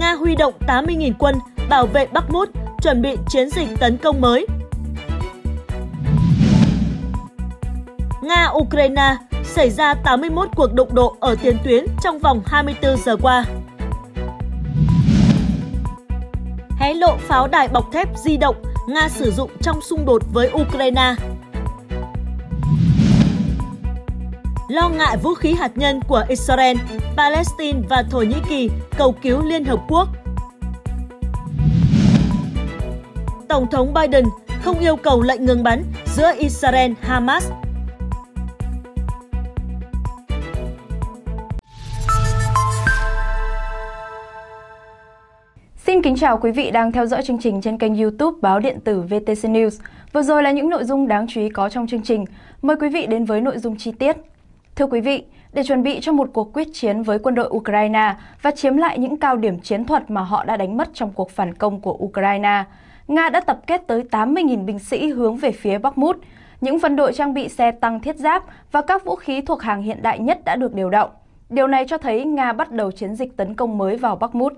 Nga huy động 80.000 quân bảo vệ Bakhmut, chuẩn bị chiến dịch tấn công mới. Nga-Ukraine xảy ra 81 cuộc đụng độ ở tiền tuyến trong vòng 24 giờ qua. Hé lộ pháo đài bọc thép di động Nga sử dụng trong xung đột với Ukraine. lo ngại vũ khí hạt nhân của Israel, Palestine và Thổ Nhĩ Kỳ cầu cứu Liên Hợp Quốc. Tổng thống Biden không yêu cầu lệnh ngừng bắn giữa Israel Hamas. Xin kính chào quý vị đang theo dõi chương trình trên kênh YouTube báo điện tử VTC News. Vừa rồi là những nội dung đáng chú ý có trong chương trình. Mời quý vị đến với nội dung chi tiết. Thưa quý vị, để chuẩn bị cho một cuộc quyết chiến với quân đội Ukraine và chiếm lại những cao điểm chiến thuật mà họ đã đánh mất trong cuộc phản công của Ukraine, Nga đã tập kết tới 80.000 binh sĩ hướng về phía Bakhmut. Những phân đội trang bị xe tăng thiết giáp và các vũ khí thuộc hàng hiện đại nhất đã được điều động. Điều này cho thấy Nga bắt đầu chiến dịch tấn công mới vào Bakhmut.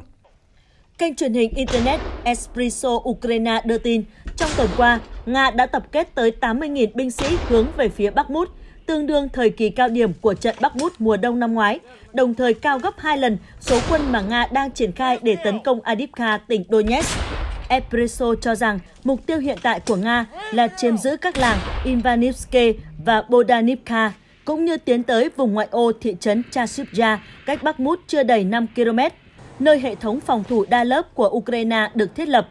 Kênh truyền hình Internet Espresso Ukraine đưa tin, trong tuần qua, Nga đã tập kết tới 80.000 binh sĩ hướng về phía Bakhmut – tương đương thời kỳ cao điểm của trận Bắc Bút mùa đông năm ngoái, đồng thời cao gấp 2 lần số quân mà Nga đang triển khai để tấn công Adipka tỉnh Donetsk. Espresso cho rằng mục tiêu hiện tại của Nga là chiếm giữ các làng Ivanivske và Bodanivka, cũng như tiến tới vùng ngoại ô thị trấn Chasivya, cách Bắc Mút chưa đầy 5 km, nơi hệ thống phòng thủ đa lớp của Ukraine được thiết lập.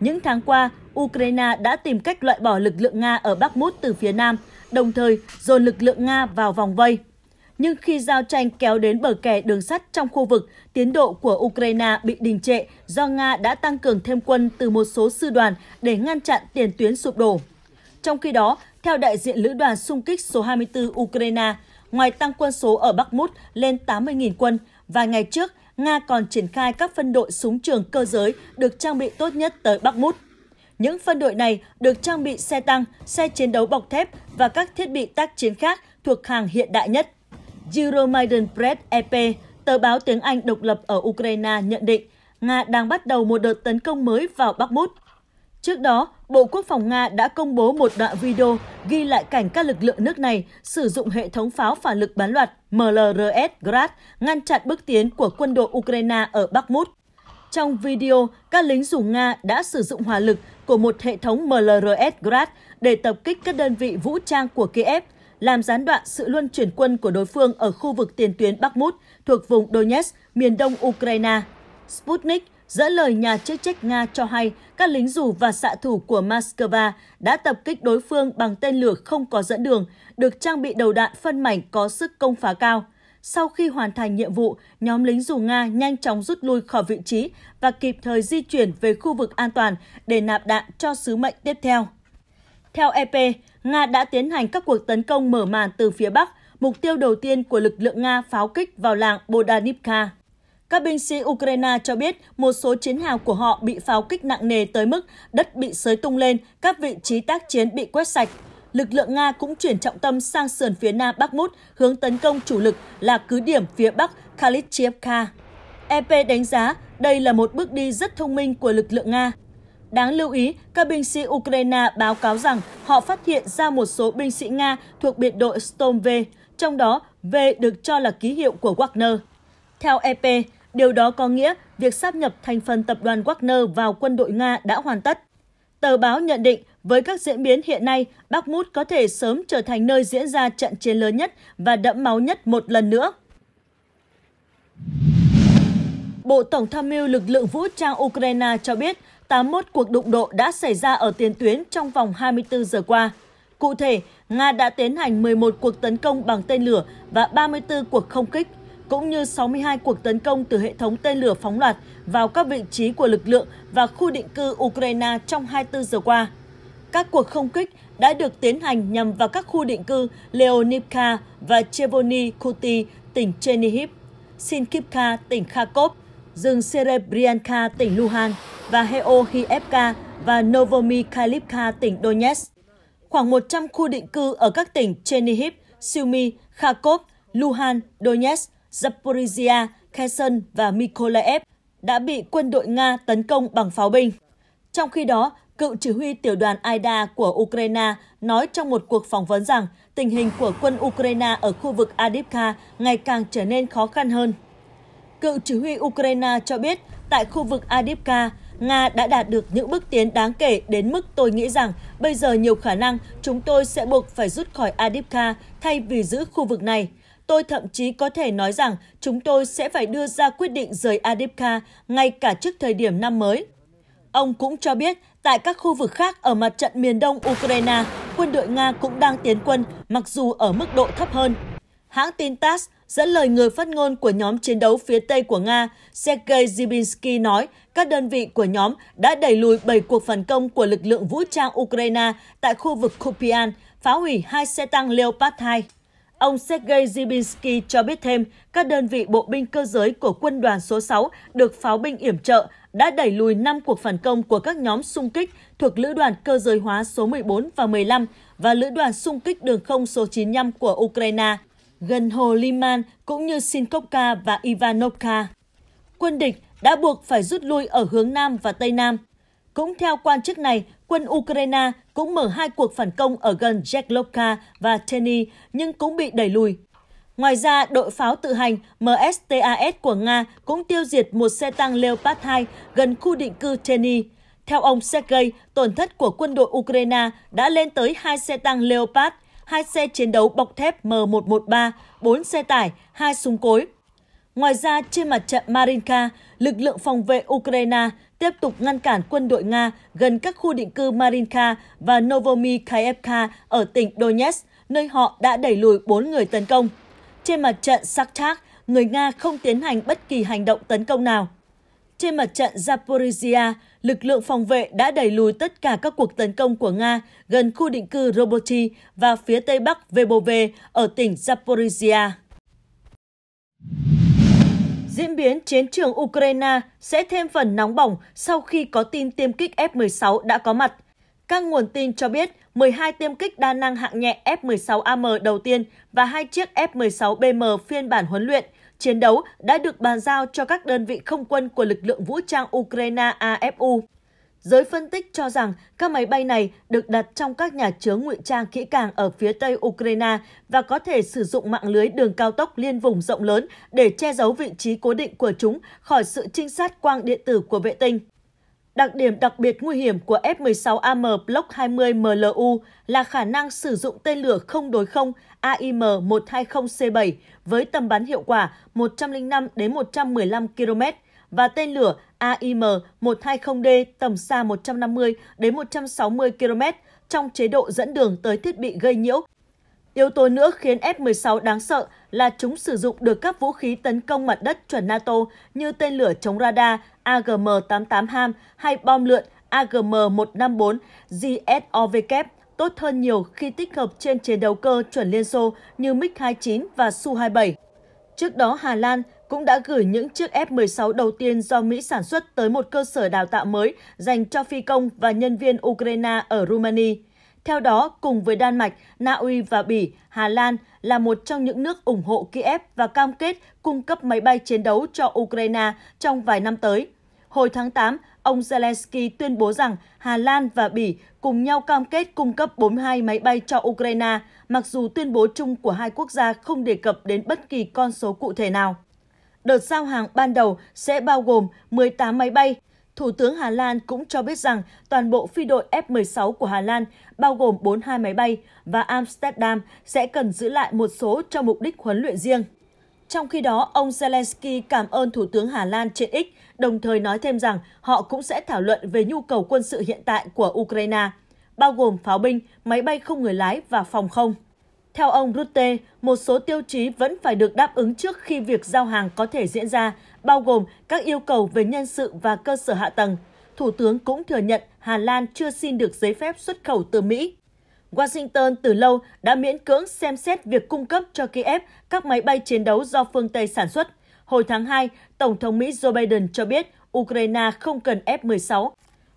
Những tháng qua, Ukraine đã tìm cách loại bỏ lực lượng Nga ở Bắc Mút từ phía Nam, đồng thời dồn lực lượng Nga vào vòng vây. Nhưng khi giao tranh kéo đến bờ kè đường sắt trong khu vực, tiến độ của Ukraine bị đình trệ do Nga đã tăng cường thêm quân từ một số sư đoàn để ngăn chặn tiền tuyến sụp đổ. Trong khi đó, theo đại diện lữ đoàn xung kích số 24 Ukraine, ngoài tăng quân số ở Bắc Mút lên 80.000 quân, vài ngày trước, Nga còn triển khai các phân đội súng trường cơ giới được trang bị tốt nhất tới Bắc Mút. Những phân đội này được trang bị xe tăng, xe chiến đấu bọc thép và các thiết bị tác chiến khác thuộc hàng hiện đại nhất. Euromaidan Press EP, tờ báo tiếng Anh độc lập ở Ukraine nhận định Nga đang bắt đầu một đợt tấn công mới vào Bakhmut. Trước đó, Bộ Quốc phòng Nga đã công bố một đoạn video ghi lại cảnh các lực lượng nước này sử dụng hệ thống pháo phản lực bán loạt MLRS Grad ngăn chặn bước tiến của quân đội Ukraine ở Bakhmut. Trong video, các lính dù Nga đã sử dụng hỏa lực của một hệ thống MLRS Grad để tập kích các đơn vị vũ trang của Kiev, làm gián đoạn sự luân chuyển quân của đối phương ở khu vực tiền tuyến Bakhmut thuộc vùng Donetsk, miền đông Ukraine. Sputnik dẫn lời nhà chức trách Nga cho hay các lính dù và xạ thủ của Moscow đã tập kích đối phương bằng tên lửa không có dẫn đường, được trang bị đầu đạn phân mảnh có sức công phá cao – sau khi hoàn thành nhiệm vụ, nhóm lính dù Nga nhanh chóng rút lui khỏi vị trí và kịp thời di chuyển về khu vực an toàn để nạp đạn cho sứ mệnh tiếp theo. Theo EP, Nga đã tiến hành các cuộc tấn công mở màn từ phía Bắc, mục tiêu đầu tiên của lực lượng Nga pháo kích vào làng Bodanivka. Các binh sĩ Ukraine cho biết một số chiến hào của họ bị pháo kích nặng nề tới mức đất bị sới tung lên, các vị trí tác chiến bị quét sạch, lực lượng Nga cũng chuyển trọng tâm sang sườn phía nam Bắc Mút, hướng tấn công chủ lực là cứ điểm phía bắc Khalichievka. EP đánh giá đây là một bước đi rất thông minh của lực lượng Nga. Đáng lưu ý, các binh sĩ Ukraine báo cáo rằng họ phát hiện ra một số binh sĩ Nga thuộc biệt đội Storm V, trong đó V được cho là ký hiệu của Wagner. Theo EP, điều đó có nghĩa việc sáp nhập thành phần tập đoàn Wagner vào quân đội Nga đã hoàn tất. Tờ báo nhận định với các diễn biến hiện nay, Bắc Mút có thể sớm trở thành nơi diễn ra trận chiến lớn nhất và đẫm máu nhất một lần nữa. Bộ Tổng tham mưu lực lượng vũ trang Ukraine cho biết 81 cuộc đụng độ đã xảy ra ở tiền tuyến trong vòng 24 giờ qua. Cụ thể, Nga đã tiến hành 11 cuộc tấn công bằng tên lửa và 34 cuộc không kích, cũng như 62 cuộc tấn công từ hệ thống tên lửa phóng loạt vào các vị trí của lực lượng và khu định cư Ukraine trong 24 giờ qua. Các cuộc không kích đã được tiến hành nhằm vào các khu định cư Leonivka và Chevoni Kuti, tỉnh Chernihiv, Sinkivka, tỉnh Kharkov, rừng Serebryanka, tỉnh Luhan và Heohievka và Novomykhailivka, tỉnh Donetsk. Khoảng 100 khu định cư ở các tỉnh Chernihiv, Sumy, Kharkov, Luhan, Donetsk, Zaporizhia, Kherson và Mykolaiv đã bị quân đội Nga tấn công bằng pháo binh. Trong khi đó, cựu chỉ huy tiểu đoàn AIDA của Ukraine, nói trong một cuộc phỏng vấn rằng tình hình của quân Ukraine ở khu vực Adipka ngày càng trở nên khó khăn hơn. Cựu chỉ huy Ukraine cho biết tại khu vực Adipka, Nga đã đạt được những bước tiến đáng kể đến mức tôi nghĩ rằng bây giờ nhiều khả năng chúng tôi sẽ buộc phải rút khỏi Adipka thay vì giữ khu vực này. Tôi thậm chí có thể nói rằng chúng tôi sẽ phải đưa ra quyết định rời Adipka ngay cả trước thời điểm năm mới. Ông cũng cho biết Tại các khu vực khác ở mặt trận miền đông Ukraine, quân đội Nga cũng đang tiến quân, mặc dù ở mức độ thấp hơn. Hãng tin TASS dẫn lời người phát ngôn của nhóm chiến đấu phía Tây của Nga, Sergei Zybinsky nói các đơn vị của nhóm đã đẩy lùi 7 cuộc phản công của lực lượng vũ trang Ukraine tại khu vực Kupian, phá hủy hai xe tăng Leopard 2. Ông Sergei Zybinsky cho biết thêm, các đơn vị bộ binh cơ giới của quân đoàn số 6 được pháo binh yểm trợ đã đẩy lùi 5 cuộc phản công của các nhóm xung kích thuộc Lữ đoàn Cơ giới hóa số 14 và 15 và Lữ đoàn xung kích đường không số 95 của Ukraine, gần hồ Liman cũng như Sinkovka và Ivanovka. Quân địch đã buộc phải rút lui ở hướng Nam và Tây Nam. Cũng theo quan chức này, quân Ukraine cũng mở hai cuộc phản công ở gần Jeklovka và Teny nhưng cũng bị đẩy lùi Ngoài ra, đội pháo tự hành MSTAS của Nga cũng tiêu diệt một xe tăng Leopard 2 gần khu định cư Cheny. Theo ông Sergei, tổn thất của quân đội Ukraine đã lên tới hai xe tăng Leopard, hai xe chiến đấu bọc thép M113, 4 xe tải, hai súng cối. Ngoài ra, trên mặt trận Marinka, lực lượng phòng vệ Ukraine tiếp tục ngăn cản quân đội Nga gần các khu định cư Marinka và Novomi ở tỉnh Donetsk, nơi họ đã đẩy lùi 4 người tấn công. Trên mặt trận Sakhtak, người Nga không tiến hành bất kỳ hành động tấn công nào. Trên mặt trận Zaporizhia, lực lượng phòng vệ đã đẩy lùi tất cả các cuộc tấn công của Nga gần khu định cư Roboti và phía tây bắc Vebove ở tỉnh Zaporizhia. Diễn biến chiến trường Ukraine sẽ thêm phần nóng bỏng sau khi có tin tiêm kích F-16 đã có mặt – các nguồn tin cho biết 12 tiêm kích đa năng hạng nhẹ F-16AM đầu tiên và hai chiếc F-16BM phiên bản huấn luyện chiến đấu đã được bàn giao cho các đơn vị không quân của lực lượng vũ trang Ukraine AFU. Giới phân tích cho rằng các máy bay này được đặt trong các nhà chứa ngụy trang kỹ càng ở phía tây Ukraine và có thể sử dụng mạng lưới đường cao tốc liên vùng rộng lớn để che giấu vị trí cố định của chúng khỏi sự trinh sát quang điện tử của vệ tinh. Đặc điểm đặc biệt nguy hiểm của F-16AM Block 20 MLU là khả năng sử dụng tên lửa không đối không AIM-120C7 với tầm bắn hiệu quả 105 đến 115 km và tên lửa AIM-120D tầm xa 150 đến 160 km trong chế độ dẫn đường tới thiết bị gây nhiễu Yếu tố nữa khiến F-16 đáng sợ là chúng sử dụng được các vũ khí tấn công mặt đất chuẩn NATO như tên lửa chống radar AGM-88 HAM hay bom lượn AGM-154 GSOVK tốt hơn nhiều khi tích hợp trên chiến đấu cơ chuẩn Liên Xô như MiG-29 và Su-27. Trước đó, Hà Lan cũng đã gửi những chiếc F-16 đầu tiên do Mỹ sản xuất tới một cơ sở đào tạo mới dành cho phi công và nhân viên Ukraine ở Romania. Theo đó, cùng với Đan Mạch, Na Uy và Bỉ, Hà Lan là một trong những nước ủng hộ Kiev và cam kết cung cấp máy bay chiến đấu cho Ukraine trong vài năm tới. Hồi tháng 8, ông Zelensky tuyên bố rằng Hà Lan và Bỉ cùng nhau cam kết cung cấp 42 máy bay cho Ukraine, mặc dù tuyên bố chung của hai quốc gia không đề cập đến bất kỳ con số cụ thể nào. Đợt giao hàng ban đầu sẽ bao gồm 18 máy bay Thủ tướng Hà Lan cũng cho biết rằng toàn bộ phi đội F-16 của Hà Lan, bao gồm 42 máy bay, và Amsterdam sẽ cần giữ lại một số cho mục đích huấn luyện riêng. Trong khi đó, ông Zelensky cảm ơn Thủ tướng Hà Lan trên X, đồng thời nói thêm rằng họ cũng sẽ thảo luận về nhu cầu quân sự hiện tại của Ukraine, bao gồm pháo binh, máy bay không người lái và phòng không. Theo ông Rutte, một số tiêu chí vẫn phải được đáp ứng trước khi việc giao hàng có thể diễn ra, bao gồm các yêu cầu về nhân sự và cơ sở hạ tầng. Thủ tướng cũng thừa nhận Hà Lan chưa xin được giấy phép xuất khẩu từ Mỹ. Washington từ lâu đã miễn cưỡng xem xét việc cung cấp cho Kiev các máy bay chiến đấu do phương Tây sản xuất. Hồi tháng 2, Tổng thống Mỹ Joe Biden cho biết Ukraine không cần F-16.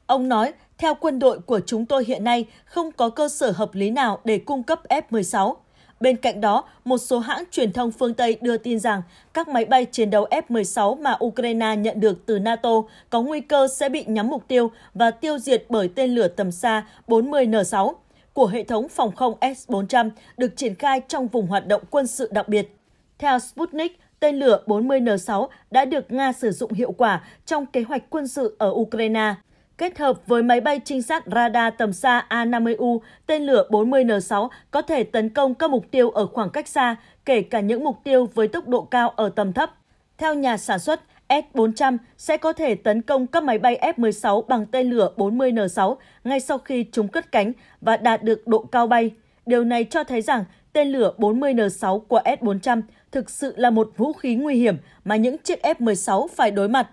Ông nói, theo quân đội của chúng tôi hiện nay, không có cơ sở hợp lý nào để cung cấp F-16. Bên cạnh đó, một số hãng truyền thông phương Tây đưa tin rằng các máy bay chiến đấu F-16 mà Ukraine nhận được từ NATO có nguy cơ sẽ bị nhắm mục tiêu và tiêu diệt bởi tên lửa tầm xa 40N6 của hệ thống phòng không S-400 được triển khai trong vùng hoạt động quân sự đặc biệt. Theo Sputnik, tên lửa 40N6 đã được Nga sử dụng hiệu quả trong kế hoạch quân sự ở Ukraine kết hợp với máy bay trinh sát radar tầm xa A-50U, tên lửa 40N6 có thể tấn công các mục tiêu ở khoảng cách xa, kể cả những mục tiêu với tốc độ cao ở tầm thấp. Theo nhà sản xuất, S-400 sẽ có thể tấn công các máy bay F-16 bằng tên lửa 40N6 ngay sau khi chúng cất cánh và đạt được độ cao bay. Điều này cho thấy rằng tên lửa 40N6 của S-400 thực sự là một vũ khí nguy hiểm mà những chiếc F-16 phải đối mặt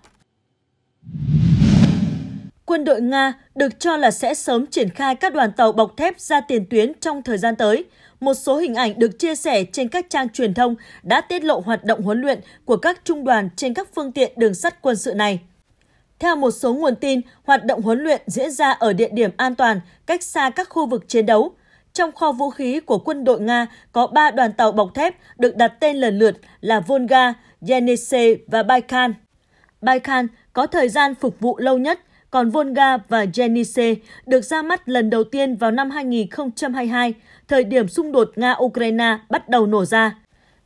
quân đội Nga được cho là sẽ sớm triển khai các đoàn tàu bọc thép ra tiền tuyến trong thời gian tới. Một số hình ảnh được chia sẻ trên các trang truyền thông đã tiết lộ hoạt động huấn luyện của các trung đoàn trên các phương tiện đường sắt quân sự này. Theo một số nguồn tin, hoạt động huấn luyện diễn ra ở địa điểm an toàn, cách xa các khu vực chiến đấu. Trong kho vũ khí của quân đội Nga có 3 đoàn tàu bọc thép được đặt tên lần lượt là Volga, Yenisei và Baikan. Baikan có thời gian phục vụ lâu nhất còn Volga và Jenice được ra mắt lần đầu tiên vào năm 2022, thời điểm xung đột Nga-Ukraine bắt đầu nổ ra.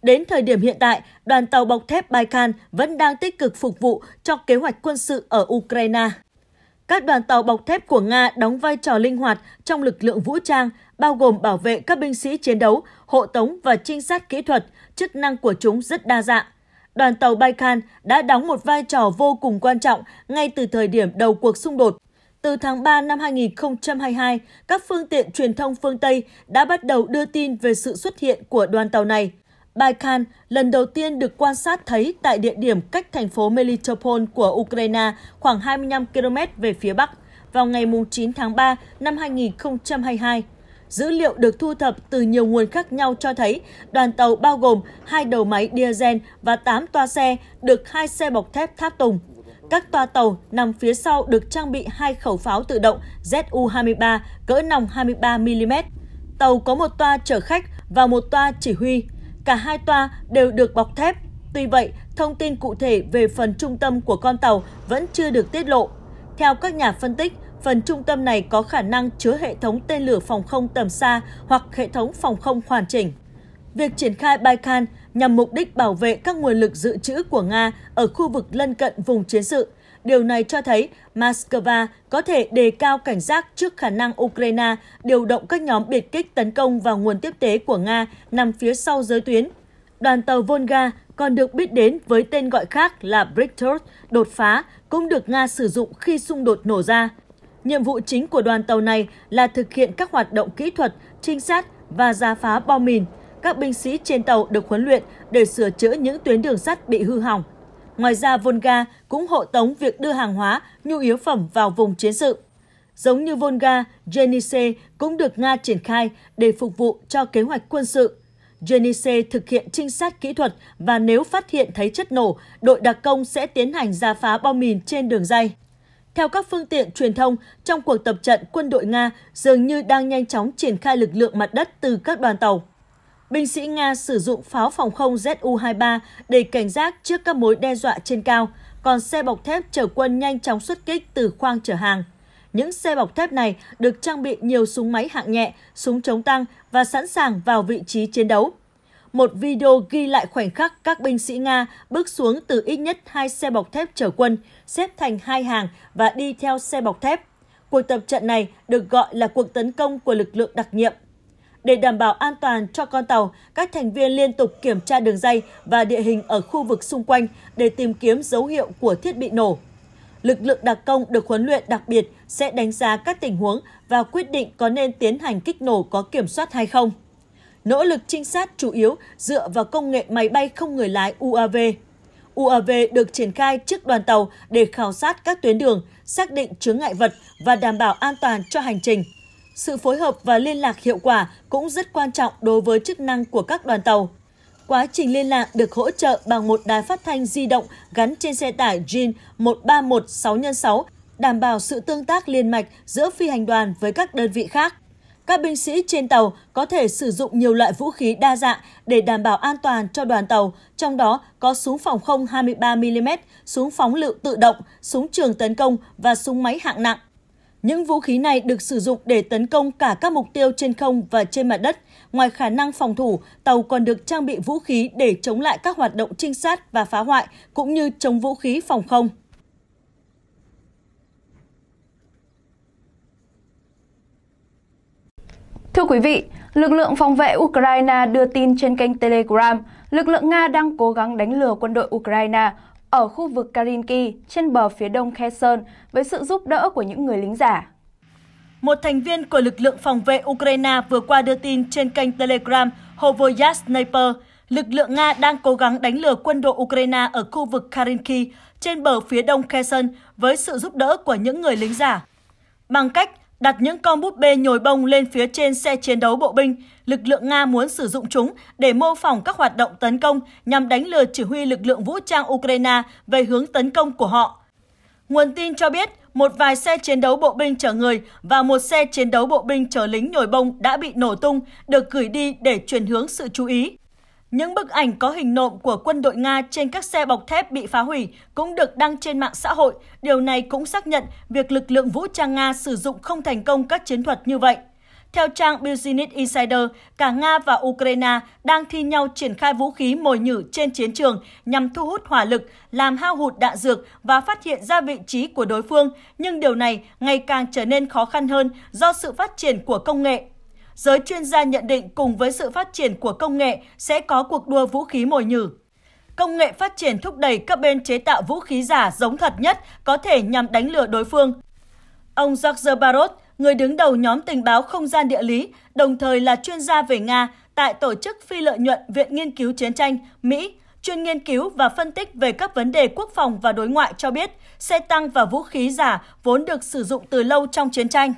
Đến thời điểm hiện tại, đoàn tàu bọc thép Baikal vẫn đang tích cực phục vụ cho kế hoạch quân sự ở Ukraine. Các đoàn tàu bọc thép của Nga đóng vai trò linh hoạt trong lực lượng vũ trang, bao gồm bảo vệ các binh sĩ chiến đấu, hộ tống và trinh sát kỹ thuật, chức năng của chúng rất đa dạng – đoàn tàu Baikal đã đóng một vai trò vô cùng quan trọng ngay từ thời điểm đầu cuộc xung đột. Từ tháng 3 năm 2022, các phương tiện truyền thông phương Tây đã bắt đầu đưa tin về sự xuất hiện của đoàn tàu này. Baikal lần đầu tiên được quan sát thấy tại địa điểm cách thành phố Melitopol của Ukraine khoảng 25 km về phía bắc vào ngày 9 tháng 3 năm 2022. Dữ liệu được thu thập từ nhiều nguồn khác nhau cho thấy đoàn tàu bao gồm hai đầu máy diesel và 8 toa xe được hai xe bọc thép tháp tùng. Các toa tàu nằm phía sau được trang bị hai khẩu pháo tự động ZU-23 cỡ nòng 23mm. Tàu có một toa chở khách và một toa chỉ huy. Cả hai toa đều được bọc thép. Tuy vậy, thông tin cụ thể về phần trung tâm của con tàu vẫn chưa được tiết lộ. Theo các nhà phân tích, phần trung tâm này có khả năng chứa hệ thống tên lửa phòng không tầm xa hoặc hệ thống phòng không hoàn chỉnh. Việc triển khai Baikal nhằm mục đích bảo vệ các nguồn lực dự trữ của Nga ở khu vực lân cận vùng chiến sự. Điều này cho thấy Moscow có thể đề cao cảnh giác trước khả năng Ukraine điều động các nhóm biệt kích tấn công vào nguồn tiếp tế của Nga nằm phía sau giới tuyến. Đoàn tàu Volga còn được biết đến với tên gọi khác là Brictor, đột phá, cũng được Nga sử dụng khi xung đột nổ ra. Nhiệm vụ chính của đoàn tàu này là thực hiện các hoạt động kỹ thuật, trinh sát và giả phá bom mìn. Các binh sĩ trên tàu được huấn luyện để sửa chữa những tuyến đường sắt bị hư hỏng. Ngoài ra, Volga cũng hộ tống việc đưa hàng hóa, nhu yếu phẩm vào vùng chiến sự. Giống như Volga, Jenise cũng được Nga triển khai để phục vụ cho kế hoạch quân sự. Jenise thực hiện trinh sát kỹ thuật và nếu phát hiện thấy chất nổ, đội đặc công sẽ tiến hành ra phá bom mìn trên đường dây. Theo các phương tiện truyền thông, trong cuộc tập trận, quân đội Nga dường như đang nhanh chóng triển khai lực lượng mặt đất từ các đoàn tàu. Binh sĩ Nga sử dụng pháo phòng không Zu-23 để cảnh giác trước các mối đe dọa trên cao, còn xe bọc thép chở quân nhanh chóng xuất kích từ khoang chở hàng. Những xe bọc thép này được trang bị nhiều súng máy hạng nhẹ, súng chống tăng và sẵn sàng vào vị trí chiến đấu một video ghi lại khoảnh khắc các binh sĩ Nga bước xuống từ ít nhất hai xe bọc thép chở quân, xếp thành hai hàng và đi theo xe bọc thép. Cuộc tập trận này được gọi là cuộc tấn công của lực lượng đặc nhiệm. Để đảm bảo an toàn cho con tàu, các thành viên liên tục kiểm tra đường dây và địa hình ở khu vực xung quanh để tìm kiếm dấu hiệu của thiết bị nổ. Lực lượng đặc công được huấn luyện đặc biệt sẽ đánh giá các tình huống và quyết định có nên tiến hành kích nổ có kiểm soát hay không. Nỗ lực trinh sát chủ yếu dựa vào công nghệ máy bay không người lái UAV. UAV được triển khai trước đoàn tàu để khảo sát các tuyến đường, xác định chướng ngại vật và đảm bảo an toàn cho hành trình. Sự phối hợp và liên lạc hiệu quả cũng rất quan trọng đối với chức năng của các đoàn tàu. Quá trình liên lạc được hỗ trợ bằng một đài phát thanh di động gắn trên xe tải Jin 1316 x 6 đảm bảo sự tương tác liên mạch giữa phi hành đoàn với các đơn vị khác. Các binh sĩ trên tàu có thể sử dụng nhiều loại vũ khí đa dạng để đảm bảo an toàn cho đoàn tàu, trong đó có súng phòng không 23mm, súng phóng lựu tự động, súng trường tấn công và súng máy hạng nặng. Những vũ khí này được sử dụng để tấn công cả các mục tiêu trên không và trên mặt đất. Ngoài khả năng phòng thủ, tàu còn được trang bị vũ khí để chống lại các hoạt động trinh sát và phá hoại, cũng như chống vũ khí phòng không. Thưa quý vị, lực lượng phòng vệ Ukraine đưa tin trên kênh Telegram, lực lượng Nga đang cố gắng đánh lừa quân đội Ukraine ở khu vực Karinki trên bờ phía đông Kherson với sự giúp đỡ của những người lính giả. Một thành viên của lực lượng phòng vệ Ukraine vừa qua đưa tin trên kênh Telegram Hovoyas Sniper, lực lượng Nga đang cố gắng đánh lừa quân đội Ukraine ở khu vực Karinki trên bờ phía đông Kherson với sự giúp đỡ của những người lính giả. Bằng cách đặt những con búp bê nhồi bông lên phía trên xe chiến đấu bộ binh. Lực lượng Nga muốn sử dụng chúng để mô phỏng các hoạt động tấn công nhằm đánh lừa chỉ huy lực lượng vũ trang Ukraine về hướng tấn công của họ. Nguồn tin cho biết, một vài xe chiến đấu bộ binh chở người và một xe chiến đấu bộ binh chở lính nhồi bông đã bị nổ tung, được gửi đi để chuyển hướng sự chú ý. Những bức ảnh có hình nộm của quân đội Nga trên các xe bọc thép bị phá hủy cũng được đăng trên mạng xã hội. Điều này cũng xác nhận việc lực lượng vũ trang Nga sử dụng không thành công các chiến thuật như vậy. Theo trang Business Insider, cả Nga và Ukraine đang thi nhau triển khai vũ khí mồi nhử trên chiến trường nhằm thu hút hỏa lực, làm hao hụt đạn dược và phát hiện ra vị trí của đối phương. Nhưng điều này ngày càng trở nên khó khăn hơn do sự phát triển của công nghệ Giới chuyên gia nhận định cùng với sự phát triển của công nghệ sẽ có cuộc đua vũ khí mồi nhử. Công nghệ phát triển thúc đẩy các bên chế tạo vũ khí giả giống thật nhất có thể nhằm đánh lừa đối phương. Ông George Barrot, người đứng đầu nhóm tình báo không gian địa lý, đồng thời là chuyên gia về Nga tại tổ chức phi lợi nhuận Viện Nghiên cứu Chiến tranh, Mỹ, chuyên nghiên cứu và phân tích về các vấn đề quốc phòng và đối ngoại cho biết xe tăng và vũ khí giả vốn được sử dụng từ lâu trong chiến tranh.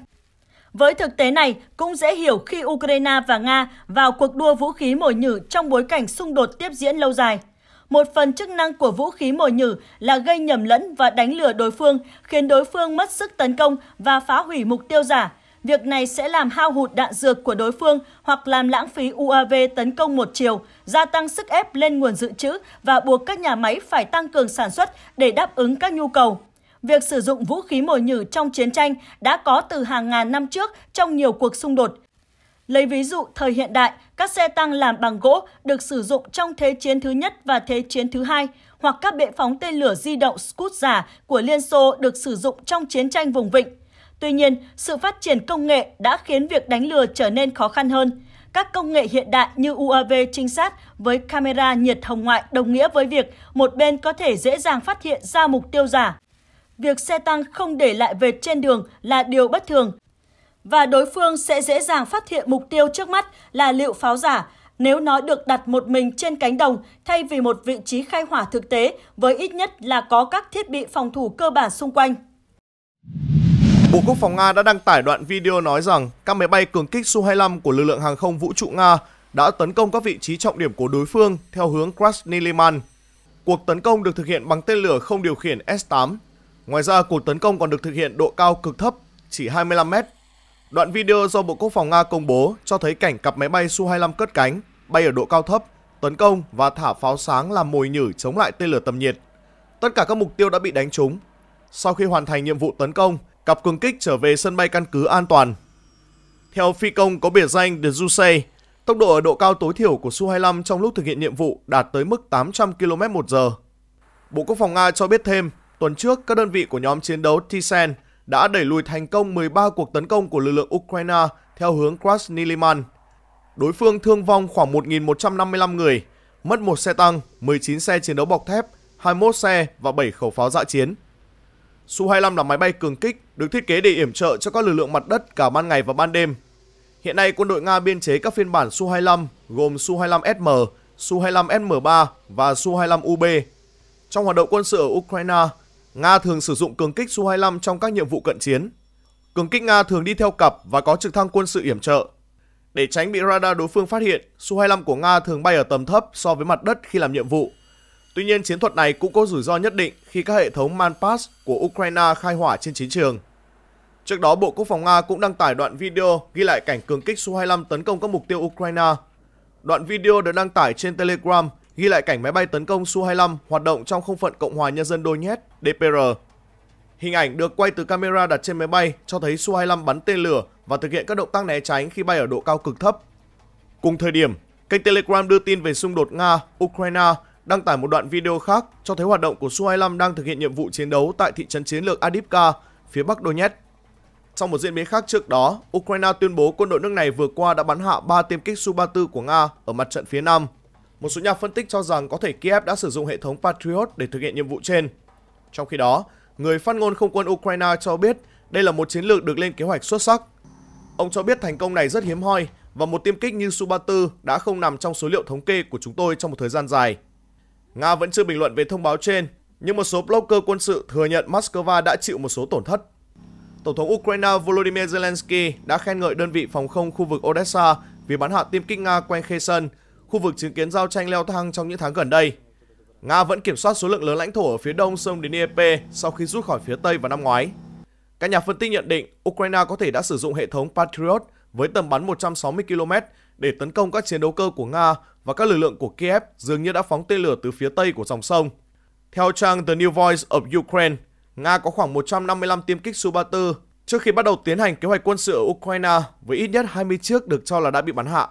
Với thực tế này, cũng dễ hiểu khi Ukraine và Nga vào cuộc đua vũ khí mồi nhử trong bối cảnh xung đột tiếp diễn lâu dài. Một phần chức năng của vũ khí mồi nhử là gây nhầm lẫn và đánh lừa đối phương, khiến đối phương mất sức tấn công và phá hủy mục tiêu giả. Việc này sẽ làm hao hụt đạn dược của đối phương hoặc làm lãng phí UAV tấn công một chiều, gia tăng sức ép lên nguồn dự trữ và buộc các nhà máy phải tăng cường sản xuất để đáp ứng các nhu cầu việc sử dụng vũ khí mồi nhử trong chiến tranh đã có từ hàng ngàn năm trước trong nhiều cuộc xung đột. Lấy ví dụ thời hiện đại, các xe tăng làm bằng gỗ được sử dụng trong Thế chiến thứ nhất và Thế chiến thứ hai, hoặc các bệ phóng tên lửa di động Scud giả của Liên Xô được sử dụng trong chiến tranh vùng vịnh. Tuy nhiên, sự phát triển công nghệ đã khiến việc đánh lừa trở nên khó khăn hơn. Các công nghệ hiện đại như UAV trinh sát với camera nhiệt hồng ngoại đồng nghĩa với việc một bên có thể dễ dàng phát hiện ra mục tiêu giả, việc xe tăng không để lại vệt trên đường là điều bất thường và đối phương sẽ dễ dàng phát hiện mục tiêu trước mắt là liệu pháo giả nếu nó được đặt một mình trên cánh đồng thay vì một vị trí khai hỏa thực tế với ít nhất là có các thiết bị phòng thủ cơ bản xung quanh. Bộ Quốc phòng Nga đã đăng tải đoạn video nói rằng các máy bay cường kích Su-25 của lực lượng hàng không vũ trụ Nga đã tấn công các vị trí trọng điểm của đối phương theo hướng Krasny Liman. Cuộc tấn công được thực hiện bằng tên lửa không điều khiển S-8 Ngoài ra, cuộc tấn công còn được thực hiện độ cao cực thấp, chỉ 25 mét. Đoạn video do Bộ Quốc phòng Nga công bố cho thấy cảnh cặp máy bay Su-25 cất cánh, bay ở độ cao thấp, tấn công và thả pháo sáng làm mồi nhử chống lại tên lửa tầm nhiệt. Tất cả các mục tiêu đã bị đánh trúng. Sau khi hoàn thành nhiệm vụ tấn công, cặp cường kích trở về sân bay căn cứ an toàn. Theo phi công có biệt danh The Jusei, tốc độ ở độ cao tối thiểu của Su-25 trong lúc thực hiện nhiệm vụ đạt tới mức 800 km một giờ Bộ Quốc phòng Nga cho biết thêm, Tuần trước, các đơn vị của nhóm chiến đấu Thyssen đã đẩy lùi thành công 13 cuộc tấn công của lực lượng Ukraine theo hướng Krasny Đối phương thương vong khoảng 1.155 người, mất một xe tăng, 19 xe chiến đấu bọc thép, 21 xe và 7 khẩu pháo dã dạ chiến. Su-25 là máy bay cường kích được thiết kế để yểm trợ cho các lực lượng mặt đất cả ban ngày và ban đêm. Hiện nay, quân đội Nga biên chế các phiên bản Su-25 gồm Su-25SM, Su-25SM3 và Su-25UB. Trong hoạt động quân sự ở Ukraine, Nga thường sử dụng cường kích Su-25 trong các nhiệm vụ cận chiến. Cường kích Nga thường đi theo cặp và có trực thăng quân sự yểm trợ. Để tránh bị radar đối phương phát hiện, Su-25 của Nga thường bay ở tầm thấp so với mặt đất khi làm nhiệm vụ. Tuy nhiên, chiến thuật này cũng có rủi ro nhất định khi các hệ thống Manpass của Ukraine khai hỏa trên chiến trường. Trước đó, Bộ Quốc phòng Nga cũng đăng tải đoạn video ghi lại cảnh cường kích Su-25 tấn công các mục tiêu Ukraine. Đoạn video được đăng tải trên Telegram – ghi lại cảnh máy bay tấn công Su-25 hoạt động trong không phận Cộng hòa Nhân dân Donetsk DPR. Hình ảnh được quay từ camera đặt trên máy bay cho thấy Su-25 bắn tên lửa và thực hiện các động tác né tránh khi bay ở độ cao cực thấp. Cùng thời điểm, kênh Telegram đưa tin về xung đột Nga-Ukraine đăng tải một đoạn video khác cho thấy hoạt động của Su-25 đang thực hiện nhiệm vụ chiến đấu tại thị trấn chiến lược Adipka, phía bắc Donetsk. Trong một diễn biến khác trước đó, Ukraine tuyên bố quân đội nước này vừa qua đã bắn hạ 3 tiêm kích Su-34 của Nga ở mặt trận phía Nam một số nhà phân tích cho rằng có thể Kiev đã sử dụng hệ thống Patriot để thực hiện nhiệm vụ trên. Trong khi đó, người phát ngôn không quân Ukraine cho biết đây là một chiến lược được lên kế hoạch xuất sắc. Ông cho biết thành công này rất hiếm hoi và một tiêm kích như Su-34 đã không nằm trong số liệu thống kê của chúng tôi trong một thời gian dài. Nga vẫn chưa bình luận về thông báo trên, nhưng một số blogger quân sự thừa nhận Moscow đã chịu một số tổn thất. Tổng thống Ukraine Volodymyr Zelensky đã khen ngợi đơn vị phòng không khu vực Odessa vì bắn hạ tiêm kích Nga quanh Kherson khu vực chứng kiến giao tranh leo thang trong những tháng gần đây. Nga vẫn kiểm soát số lượng lớn lãnh thổ ở phía đông sông Dnieper sau khi rút khỏi phía tây vào năm ngoái. Các nhà phân tích nhận định Ukraine có thể đã sử dụng hệ thống Patriot với tầm bắn 160 km để tấn công các chiến đấu cơ của Nga và các lực lượng của Kiev dường như đã phóng tên lửa từ phía tây của dòng sông. Theo trang The New Voice of Ukraine, Nga có khoảng 155 tiêm kích Su-34 trước khi bắt đầu tiến hành kế hoạch quân sự ở Ukraine với ít nhất 20 chiếc được cho là đã bị bắn hạ.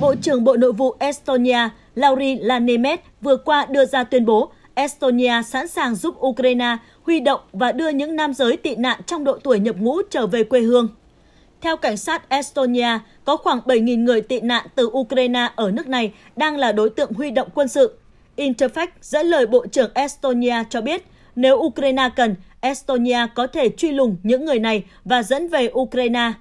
Bộ trưởng Bộ Nội vụ Estonia Lauri Lanemet vừa qua đưa ra tuyên bố Estonia sẵn sàng giúp Ukraine huy động và đưa những nam giới tị nạn trong độ tuổi nhập ngũ trở về quê hương. Theo cảnh sát Estonia, có khoảng 7.000 người tị nạn từ Ukraine ở nước này đang là đối tượng huy động quân sự. Interfax dẫn lời Bộ trưởng Estonia cho biết, nếu Ukraine cần, Estonia có thể truy lùng những người này và dẫn về Ukraine.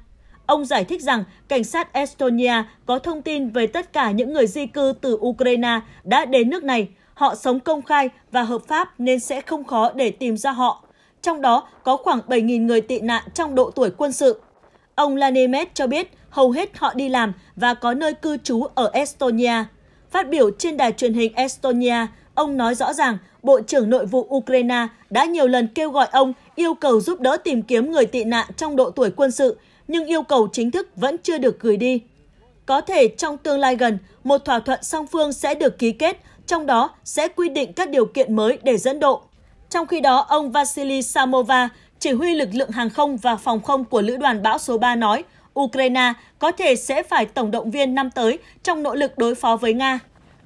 Ông giải thích rằng cảnh sát Estonia có thông tin về tất cả những người di cư từ Ukraine đã đến nước này. Họ sống công khai và hợp pháp nên sẽ không khó để tìm ra họ. Trong đó có khoảng 7.000 người tị nạn trong độ tuổi quân sự. Ông Lanemet cho biết hầu hết họ đi làm và có nơi cư trú ở Estonia. Phát biểu trên đài truyền hình Estonia, ông nói rõ ràng Bộ trưởng Nội vụ Ukraine đã nhiều lần kêu gọi ông yêu cầu giúp đỡ tìm kiếm người tị nạn trong độ tuổi quân sự nhưng yêu cầu chính thức vẫn chưa được gửi đi. Có thể trong tương lai gần, một thỏa thuận song phương sẽ được ký kết, trong đó sẽ quy định các điều kiện mới để dẫn độ. Trong khi đó, ông Vasily Samova, chỉ huy lực lượng hàng không và phòng không của Lữ đoàn bão số 3 nói, Ukraine có thể sẽ phải tổng động viên năm tới trong nỗ lực đối phó với Nga.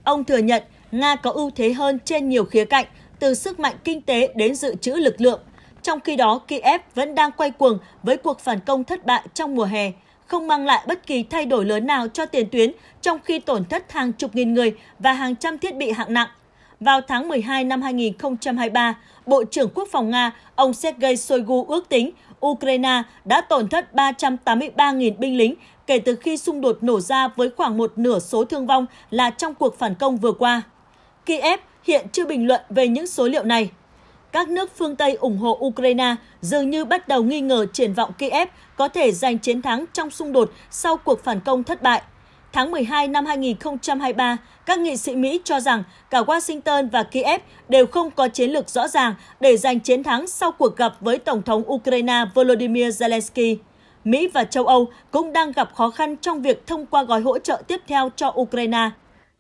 Ông thừa nhận Nga có ưu thế hơn trên nhiều khía cạnh, từ sức mạnh kinh tế đến dự trữ lực lượng, trong khi đó, Kiev vẫn đang quay cuồng với cuộc phản công thất bại trong mùa hè, không mang lại bất kỳ thay đổi lớn nào cho tiền tuyến trong khi tổn thất hàng chục nghìn người và hàng trăm thiết bị hạng nặng. Vào tháng 12 năm 2023, Bộ trưởng Quốc phòng Nga ông Sergei Shoigu ước tính Ukraine đã tổn thất 383.000 binh lính kể từ khi xung đột nổ ra với khoảng một nửa số thương vong là trong cuộc phản công vừa qua. Kiev hiện chưa bình luận về những số liệu này các nước phương Tây ủng hộ Ukraine dường như bắt đầu nghi ngờ triển vọng Kiev có thể giành chiến thắng trong xung đột sau cuộc phản công thất bại. Tháng 12 năm 2023, các nghị sĩ Mỹ cho rằng cả Washington và Kiev đều không có chiến lược rõ ràng để giành chiến thắng sau cuộc gặp với Tổng thống Ukraine Volodymyr Zelensky. Mỹ và châu Âu cũng đang gặp khó khăn trong việc thông qua gói hỗ trợ tiếp theo cho Ukraine.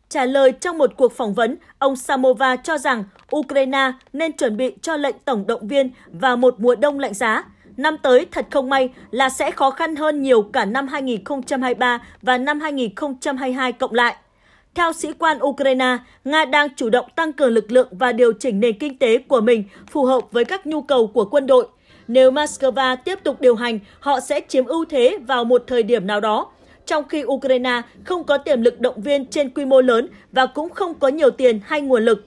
Trả lời trong một cuộc phỏng vấn, ông Samova cho rằng Ukraine nên chuẩn bị cho lệnh tổng động viên và một mùa đông lạnh giá. Năm tới thật không may là sẽ khó khăn hơn nhiều cả năm 2023 và năm 2022 cộng lại. Theo sĩ quan Ukraine, Nga đang chủ động tăng cường lực lượng và điều chỉnh nền kinh tế của mình phù hợp với các nhu cầu của quân đội. Nếu Moscow tiếp tục điều hành, họ sẽ chiếm ưu thế vào một thời điểm nào đó, trong khi Ukraine không có tiềm lực động viên trên quy mô lớn và cũng không có nhiều tiền hay nguồn lực.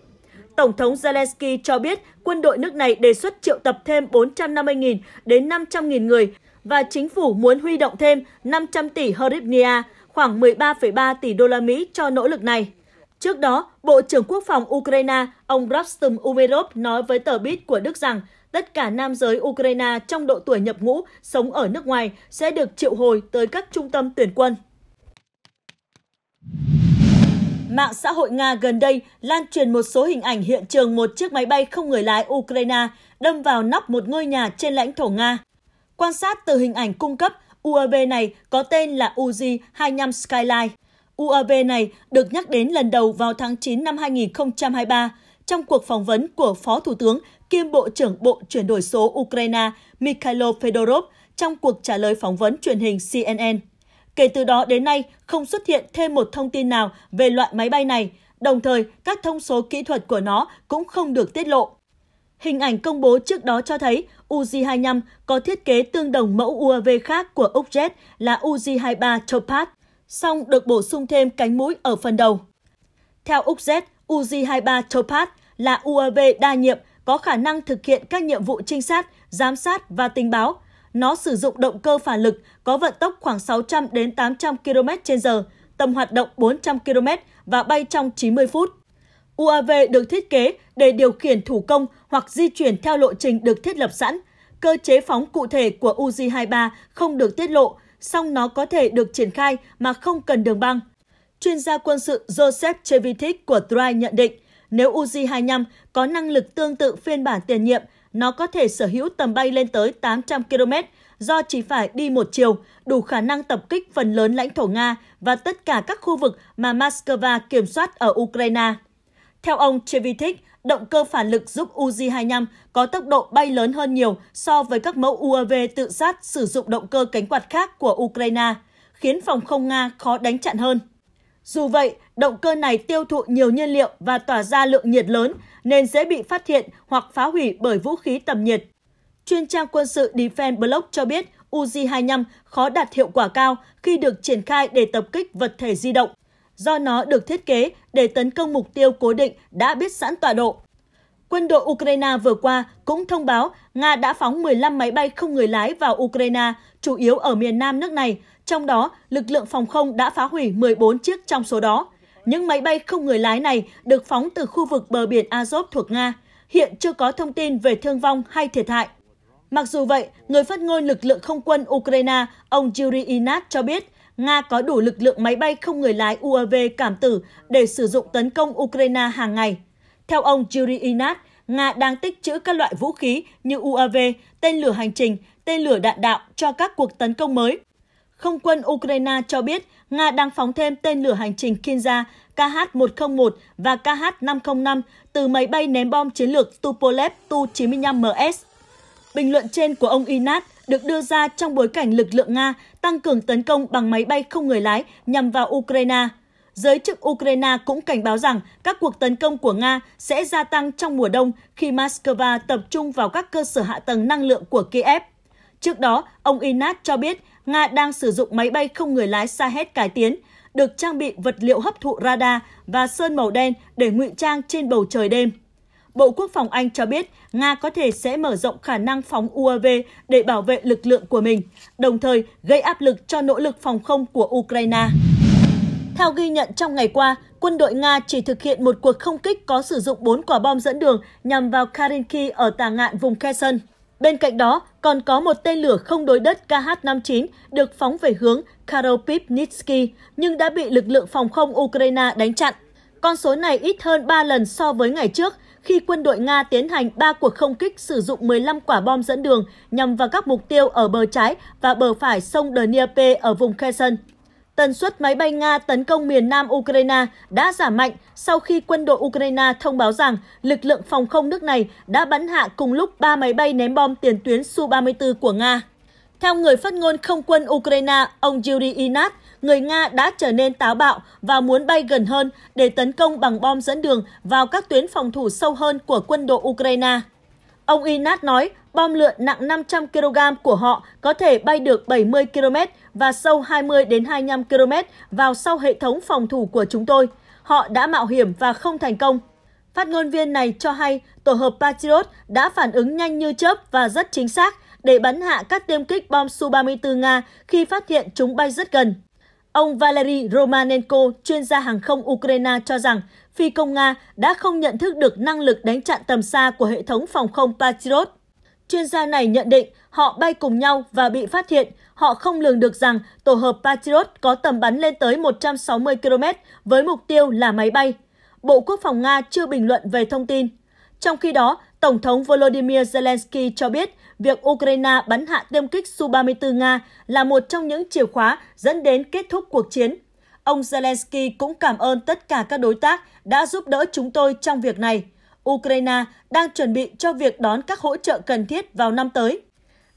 Tổng thống Zelensky cho biết quân đội nước này đề xuất triệu tập thêm 450.000 đến 500.000 người và chính phủ muốn huy động thêm 500 tỷ hryvnia, khoảng 13,3 tỷ đô la Mỹ cho nỗ lực này. Trước đó, Bộ trưởng Quốc phòng Ukraine, ông Rostom Umerov nói với tờ BIT của Đức rằng tất cả nam giới Ukraine trong độ tuổi nhập ngũ sống ở nước ngoài sẽ được triệu hồi tới các trung tâm tuyển quân. Mạng xã hội Nga gần đây lan truyền một số hình ảnh hiện trường một chiếc máy bay không người lái Ukraine đâm vào nóc một ngôi nhà trên lãnh thổ Nga. Quan sát từ hình ảnh cung cấp, UAV này có tên là UZ-25 Skyline. UAV này được nhắc đến lần đầu vào tháng 9 năm 2023 trong cuộc phỏng vấn của Phó Thủ tướng kiêm Bộ trưởng Bộ chuyển đổi số Ukraine Mikhailo Fedorov trong cuộc trả lời phỏng vấn truyền hình CNN. Kể từ đó đến nay, không xuất hiện thêm một thông tin nào về loại máy bay này, đồng thời các thông số kỹ thuật của nó cũng không được tiết lộ. Hình ảnh công bố trước đó cho thấy UZ-25 có thiết kế tương đồng mẫu UAV khác của Úc Jet là UZ-23 Topaz, song được bổ sung thêm cánh mũi ở phần đầu. Theo Úc Jet, UZ-23 Topaz là UAV đa nhiệm có khả năng thực hiện các nhiệm vụ trinh sát, giám sát và tình báo. Nó sử dụng động cơ phản lực có vận tốc khoảng 600 đến 800 km/h, tầm hoạt động 400 km và bay trong 90 phút. UAV được thiết kế để điều khiển thủ công hoặc di chuyển theo lộ trình được thiết lập sẵn. Cơ chế phóng cụ thể của UZ-23 không được tiết lộ, song nó có thể được triển khai mà không cần đường băng. Chuyên gia quân sự Joseph Chevitik của Trai nhận định, nếu Uzi-25 có năng lực tương tự phiên bản tiền nhiệm, nó có thể sở hữu tầm bay lên tới 800 km do chỉ phải đi một chiều, đủ khả năng tập kích phần lớn lãnh thổ Nga và tất cả các khu vực mà Moscow kiểm soát ở Ukraine. Theo ông Chevitik, động cơ phản lực giúp Uzi-25 có tốc độ bay lớn hơn nhiều so với các mẫu UAV tự sát sử dụng động cơ cánh quạt khác của Ukraine, khiến phòng không Nga khó đánh chặn hơn. Dù vậy, động cơ này tiêu thụ nhiều nhiên liệu và tỏa ra lượng nhiệt lớn nên dễ bị phát hiện hoặc phá hủy bởi vũ khí tầm nhiệt. Chuyên trang quân sự Defense Block cho biết Uzi-25 khó đạt hiệu quả cao khi được triển khai để tập kích vật thể di động, do nó được thiết kế để tấn công mục tiêu cố định đã biết sẵn tọa độ. Quân đội Ukraine vừa qua cũng thông báo Nga đã phóng 15 máy bay không người lái vào Ukraine, chủ yếu ở miền nam nước này, trong đó, lực lượng phòng không đã phá hủy 14 chiếc trong số đó. Những máy bay không người lái này được phóng từ khu vực bờ biển Azov thuộc Nga. Hiện chưa có thông tin về thương vong hay thiệt hại. Mặc dù vậy, người phát ngôn lực lượng không quân Ukraine, ông Yuri Inat cho biết, Nga có đủ lực lượng máy bay không người lái UAV cảm tử để sử dụng tấn công Ukraine hàng ngày. Theo ông Yuri Inat, Nga đang tích trữ các loại vũ khí như UAV, tên lửa hành trình, tên lửa đạn đạo cho các cuộc tấn công mới. Không quân Ukraine cho biết Nga đang phóng thêm tên lửa hành trình Kinza KH-101 và KH-505 từ máy bay ném bom chiến lược Tupolev Tu-95MS. Bình luận trên của ông Inat được đưa ra trong bối cảnh lực lượng Nga tăng cường tấn công bằng máy bay không người lái nhằm vào Ukraine. Giới chức Ukraine cũng cảnh báo rằng các cuộc tấn công của Nga sẽ gia tăng trong mùa đông khi Moscow tập trung vào các cơ sở hạ tầng năng lượng của Kiev. Trước đó, ông Inat cho biết Nga đang sử dụng máy bay không người lái Sahed cải tiến, được trang bị vật liệu hấp thụ radar và sơn màu đen để ngụy trang trên bầu trời đêm. Bộ Quốc phòng Anh cho biết Nga có thể sẽ mở rộng khả năng phóng UAV để bảo vệ lực lượng của mình, đồng thời gây áp lực cho nỗ lực phòng không của Ukraine. Theo ghi nhận trong ngày qua, quân đội Nga chỉ thực hiện một cuộc không kích có sử dụng 4 quả bom dẫn đường nhằm vào Karinki ở tà ngạn vùng Kherson. Bên cạnh đó, còn có một tên lửa không đối đất KH-59 được phóng về hướng Karopivnitsky, nhưng đã bị lực lượng phòng không Ukraine đánh chặn. Con số này ít hơn 3 lần so với ngày trước, khi quân đội Nga tiến hành 3 cuộc không kích sử dụng 15 quả bom dẫn đường nhằm vào các mục tiêu ở bờ trái và bờ phải sông Dnieper ở vùng Kherson tần suất máy bay Nga tấn công miền nam Ukraine đã giảm mạnh sau khi quân đội Ukraine thông báo rằng lực lượng phòng không nước này đã bắn hạ cùng lúc 3 máy bay ném bom tiền tuyến Su-34 của Nga. Theo người phát ngôn không quân Ukraine, ông Yuri Inat, người Nga đã trở nên táo bạo và muốn bay gần hơn để tấn công bằng bom dẫn đường vào các tuyến phòng thủ sâu hơn của quân đội Ukraine. Ông Inat nói bom lượn nặng 500 kg của họ có thể bay được 70 km và sâu 20 đến 25 km vào sau hệ thống phòng thủ của chúng tôi. Họ đã mạo hiểm và không thành công. Phát ngôn viên này cho hay tổ hợp Patriot đã phản ứng nhanh như chớp và rất chính xác để bắn hạ các tiêm kích bom Su-34 Nga khi phát hiện chúng bay rất gần. Ông Valery Romanenko, chuyên gia hàng không Ukraine cho rằng phi công Nga đã không nhận thức được năng lực đánh chặn tầm xa của hệ thống phòng không Patriot. Chuyên gia này nhận định họ bay cùng nhau và bị phát hiện. Họ không lường được rằng tổ hợp Patriot có tầm bắn lên tới 160 km với mục tiêu là máy bay. Bộ Quốc phòng Nga chưa bình luận về thông tin. Trong khi đó, Tổng thống Volodymyr Zelensky cho biết việc Ukraine bắn hạ tiêm kích Su-34 Nga là một trong những chìa khóa dẫn đến kết thúc cuộc chiến. Ông Zelensky cũng cảm ơn tất cả các đối tác đã giúp đỡ chúng tôi trong việc này. Ukraine đang chuẩn bị cho việc đón các hỗ trợ cần thiết vào năm tới.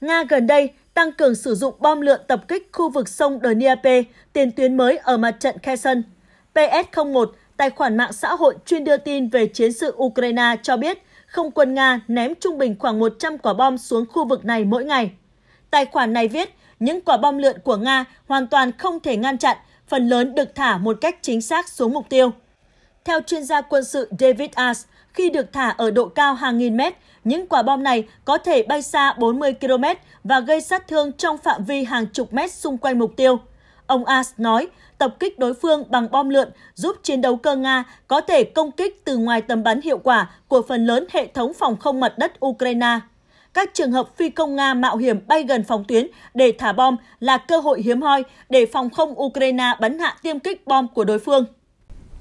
Nga gần đây tăng cường sử dụng bom lượn tập kích khu vực sông Dnieper, tiền tuyến mới ở mặt trận Kherson. PS01, tài khoản mạng xã hội chuyên đưa tin về chiến sự Ukraine cho biết không quân Nga ném trung bình khoảng 100 quả bom xuống khu vực này mỗi ngày. Tài khoản này viết, những quả bom lượn của Nga hoàn toàn không thể ngăn chặn, phần lớn được thả một cách chính xác xuống mục tiêu. Theo chuyên gia quân sự David Ars, khi được thả ở độ cao hàng nghìn mét, những quả bom này có thể bay xa 40 km và gây sát thương trong phạm vi hàng chục mét xung quanh mục tiêu. Ông As nói, tập kích đối phương bằng bom lượn giúp chiến đấu cơ Nga có thể công kích từ ngoài tầm bắn hiệu quả của phần lớn hệ thống phòng không mặt đất Ukraine. Các trường hợp phi công Nga mạo hiểm bay gần phòng tuyến để thả bom là cơ hội hiếm hoi để phòng không Ukraine bắn hạ tiêm kích bom của đối phương.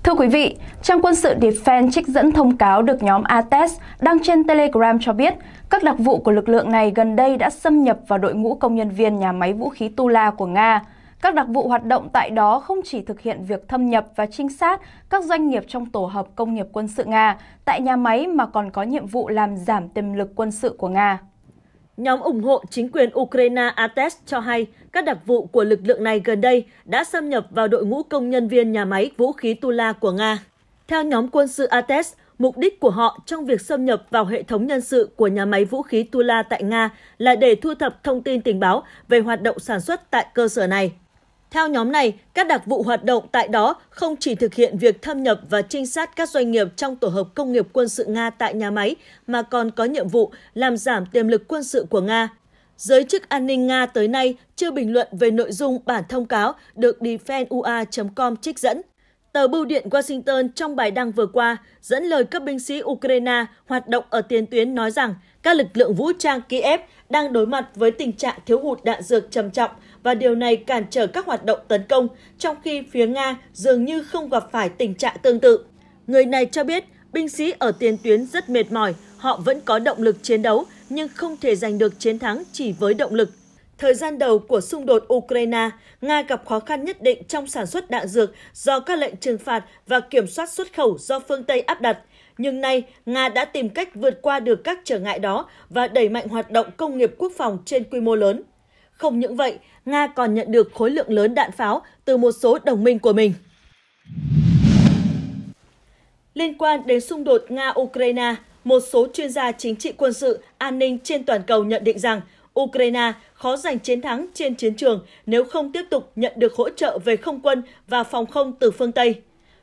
Thưa quý vị, trang quân sự Defense trích dẫn thông cáo được nhóm ATES đăng trên Telegram cho biết, các đặc vụ của lực lượng này gần đây đã xâm nhập vào đội ngũ công nhân viên nhà máy vũ khí Tula của Nga. Các đặc vụ hoạt động tại đó không chỉ thực hiện việc thâm nhập và trinh sát các doanh nghiệp trong tổ hợp công nghiệp quân sự Nga tại nhà máy mà còn có nhiệm vụ làm giảm tiềm lực quân sự của Nga. Nhóm ủng hộ chính quyền Ukraine Ates cho hay các đặc vụ của lực lượng này gần đây đã xâm nhập vào đội ngũ công nhân viên nhà máy vũ khí Tula của Nga. Theo nhóm quân sự Ates, mục đích của họ trong việc xâm nhập vào hệ thống nhân sự của nhà máy vũ khí Tula tại Nga là để thu thập thông tin tình báo về hoạt động sản xuất tại cơ sở này. Theo nhóm này, các đặc vụ hoạt động tại đó không chỉ thực hiện việc thâm nhập và trinh sát các doanh nghiệp trong tổ hợp công nghiệp quân sự Nga tại nhà máy, mà còn có nhiệm vụ làm giảm tiềm lực quân sự của Nga. Giới chức an ninh Nga tới nay chưa bình luận về nội dung bản thông cáo được defenua.com trích dẫn. Tờ Bưu điện Washington trong bài đăng vừa qua dẫn lời các binh sĩ Ukraine hoạt động ở tiền tuyến nói rằng các lực lượng vũ trang Kiev đang đối mặt với tình trạng thiếu hụt đạn dược trầm trọng và điều này cản trở các hoạt động tấn công, trong khi phía Nga dường như không gặp phải tình trạng tương tự. Người này cho biết binh sĩ ở tiền tuyến rất mệt mỏi, họ vẫn có động lực chiến đấu nhưng không thể giành được chiến thắng chỉ với động lực thời gian đầu của xung đột Ukraine, Nga gặp khó khăn nhất định trong sản xuất đạn dược do các lệnh trừng phạt và kiểm soát xuất khẩu do phương Tây áp đặt. Nhưng nay, Nga đã tìm cách vượt qua được các trở ngại đó và đẩy mạnh hoạt động công nghiệp quốc phòng trên quy mô lớn. Không những vậy, Nga còn nhận được khối lượng lớn đạn pháo từ một số đồng minh của mình. Liên quan đến xung đột Nga-Ukraine, một số chuyên gia chính trị quân sự, an ninh trên toàn cầu nhận định rằng Ukraine khó giành chiến thắng trên chiến trường nếu không tiếp tục nhận được hỗ trợ về không quân và phòng không từ phương Tây.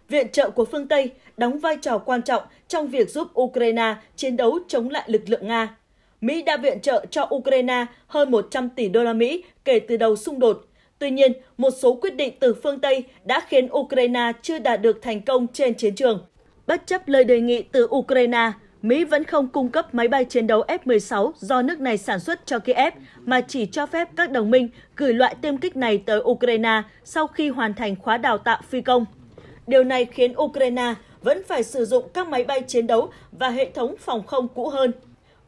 Viện trợ của phương Tây đóng vai trò quan trọng trong việc giúp Ukraine chiến đấu chống lại lực lượng Nga. Mỹ đã viện trợ cho Ukraine hơn 100 tỷ đô la Mỹ kể từ đầu xung đột. Tuy nhiên, một số quyết định từ phương Tây đã khiến Ukraine chưa đạt được thành công trên chiến trường. Bất chấp lời đề nghị từ Ukraine, Mỹ vẫn không cung cấp máy bay chiến đấu F-16 do nước này sản xuất cho Kiev, mà chỉ cho phép các đồng minh gửi loại tiêm kích này tới Ukraine sau khi hoàn thành khóa đào tạo phi công. Điều này khiến Ukraine vẫn phải sử dụng các máy bay chiến đấu và hệ thống phòng không cũ hơn.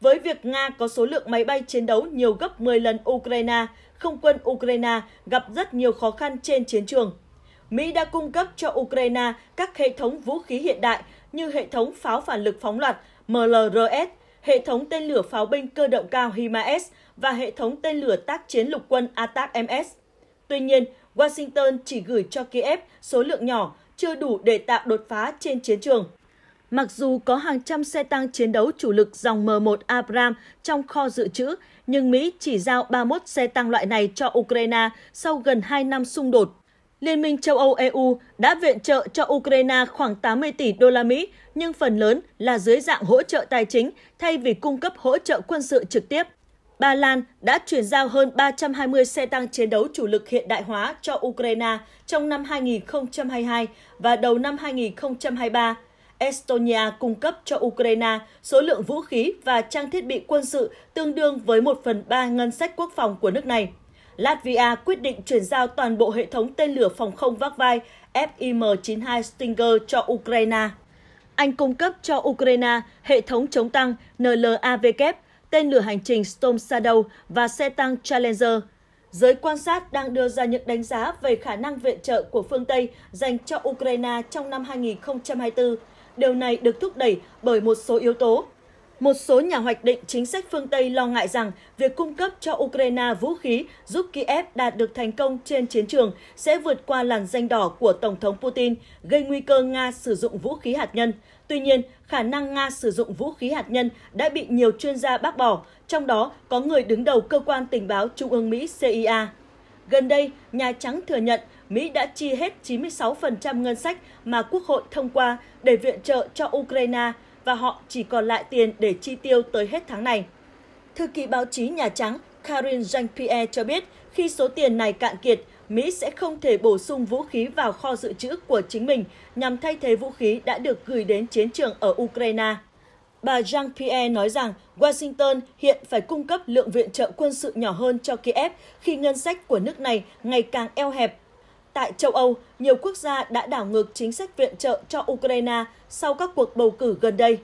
Với việc Nga có số lượng máy bay chiến đấu nhiều gấp 10 lần Ukraine, không quân Ukraine gặp rất nhiều khó khăn trên chiến trường. Mỹ đã cung cấp cho Ukraine các hệ thống vũ khí hiện đại như hệ thống pháo phản lực phóng loạt MLRS, hệ thống tên lửa pháo binh cơ động cao HIMARS và hệ thống tên lửa tác chiến lục quân ATAC-MS. Tuy nhiên, Washington chỉ gửi cho Kiev số lượng nhỏ, chưa đủ để tạo đột phá trên chiến trường. Mặc dù có hàng trăm xe tăng chiến đấu chủ lực dòng M1 Abrams trong kho dự trữ, nhưng Mỹ chỉ giao 31 xe tăng loại này cho Ukraine sau gần 2 năm xung đột Liên minh châu Âu EU đã viện trợ cho Ukraine khoảng 80 tỷ đô la Mỹ, nhưng phần lớn là dưới dạng hỗ trợ tài chính thay vì cung cấp hỗ trợ quân sự trực tiếp. Ba Lan đã chuyển giao hơn 320 xe tăng chiến đấu chủ lực hiện đại hóa cho Ukraine trong năm 2022 và đầu năm 2023. Estonia cung cấp cho Ukraine số lượng vũ khí và trang thiết bị quân sự tương đương với 1 phần 3 ngân sách quốc phòng của nước này. Latvia quyết định chuyển giao toàn bộ hệ thống tên lửa phòng không vác vai FIM-92 Stinger cho Ukraine. Anh cung cấp cho Ukraine hệ thống chống tăng NLAVK, tên lửa hành trình Storm Shadow và xe tăng Challenger. Giới quan sát đang đưa ra những đánh giá về khả năng viện trợ của phương Tây dành cho Ukraine trong năm 2024. Điều này được thúc đẩy bởi một số yếu tố, một số nhà hoạch định chính sách phương Tây lo ngại rằng việc cung cấp cho Ukraine vũ khí giúp Kiev đạt được thành công trên chiến trường sẽ vượt qua làn danh đỏ của Tổng thống Putin, gây nguy cơ Nga sử dụng vũ khí hạt nhân. Tuy nhiên, khả năng Nga sử dụng vũ khí hạt nhân đã bị nhiều chuyên gia bác bỏ, trong đó có người đứng đầu cơ quan tình báo Trung ương Mỹ CIA. Gần đây, Nhà Trắng thừa nhận Mỹ đã chi hết 96% ngân sách mà Quốc hội thông qua để viện trợ cho Ukraine – và họ chỉ còn lại tiền để chi tiêu tới hết tháng này. Thư ký báo chí Nhà Trắng Karin Jean-Pierre cho biết khi số tiền này cạn kiệt, Mỹ sẽ không thể bổ sung vũ khí vào kho dự trữ của chính mình nhằm thay thế vũ khí đã được gửi đến chiến trường ở Ukraine. Bà Jean-Pierre nói rằng Washington hiện phải cung cấp lượng viện trợ quân sự nhỏ hơn cho Kiev khi ngân sách của nước này ngày càng eo hẹp Tại châu Âu, nhiều quốc gia đã đảo ngược chính sách viện trợ cho Ukraine sau các cuộc bầu cử gần đây.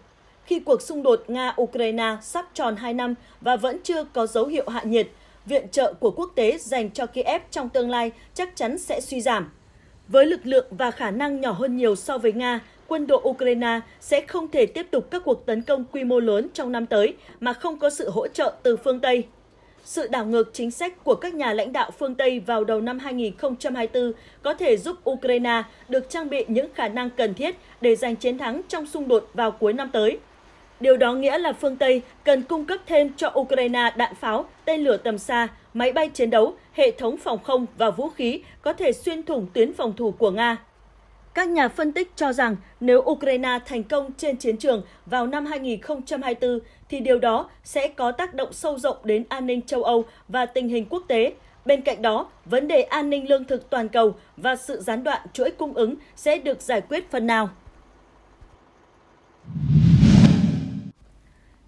Khi cuộc xung đột Nga-Ukraine sắp tròn 2 năm và vẫn chưa có dấu hiệu hạ nhiệt, viện trợ của quốc tế dành cho Kiev trong tương lai chắc chắn sẽ suy giảm. Với lực lượng và khả năng nhỏ hơn nhiều so với Nga, quân đội Ukraine sẽ không thể tiếp tục các cuộc tấn công quy mô lớn trong năm tới mà không có sự hỗ trợ từ phương Tây sự đảo ngược chính sách của các nhà lãnh đạo phương Tây vào đầu năm 2024 có thể giúp Ukraine được trang bị những khả năng cần thiết để giành chiến thắng trong xung đột vào cuối năm tới. Điều đó nghĩa là phương Tây cần cung cấp thêm cho Ukraine đạn pháo, tên lửa tầm xa, máy bay chiến đấu, hệ thống phòng không và vũ khí có thể xuyên thủng tuyến phòng thủ của Nga. Các nhà phân tích cho rằng nếu Ukraine thành công trên chiến trường vào năm 2024 thì điều đó sẽ có tác động sâu rộng đến an ninh châu Âu và tình hình quốc tế. Bên cạnh đó, vấn đề an ninh lương thực toàn cầu và sự gián đoạn chuỗi cung ứng sẽ được giải quyết phần nào.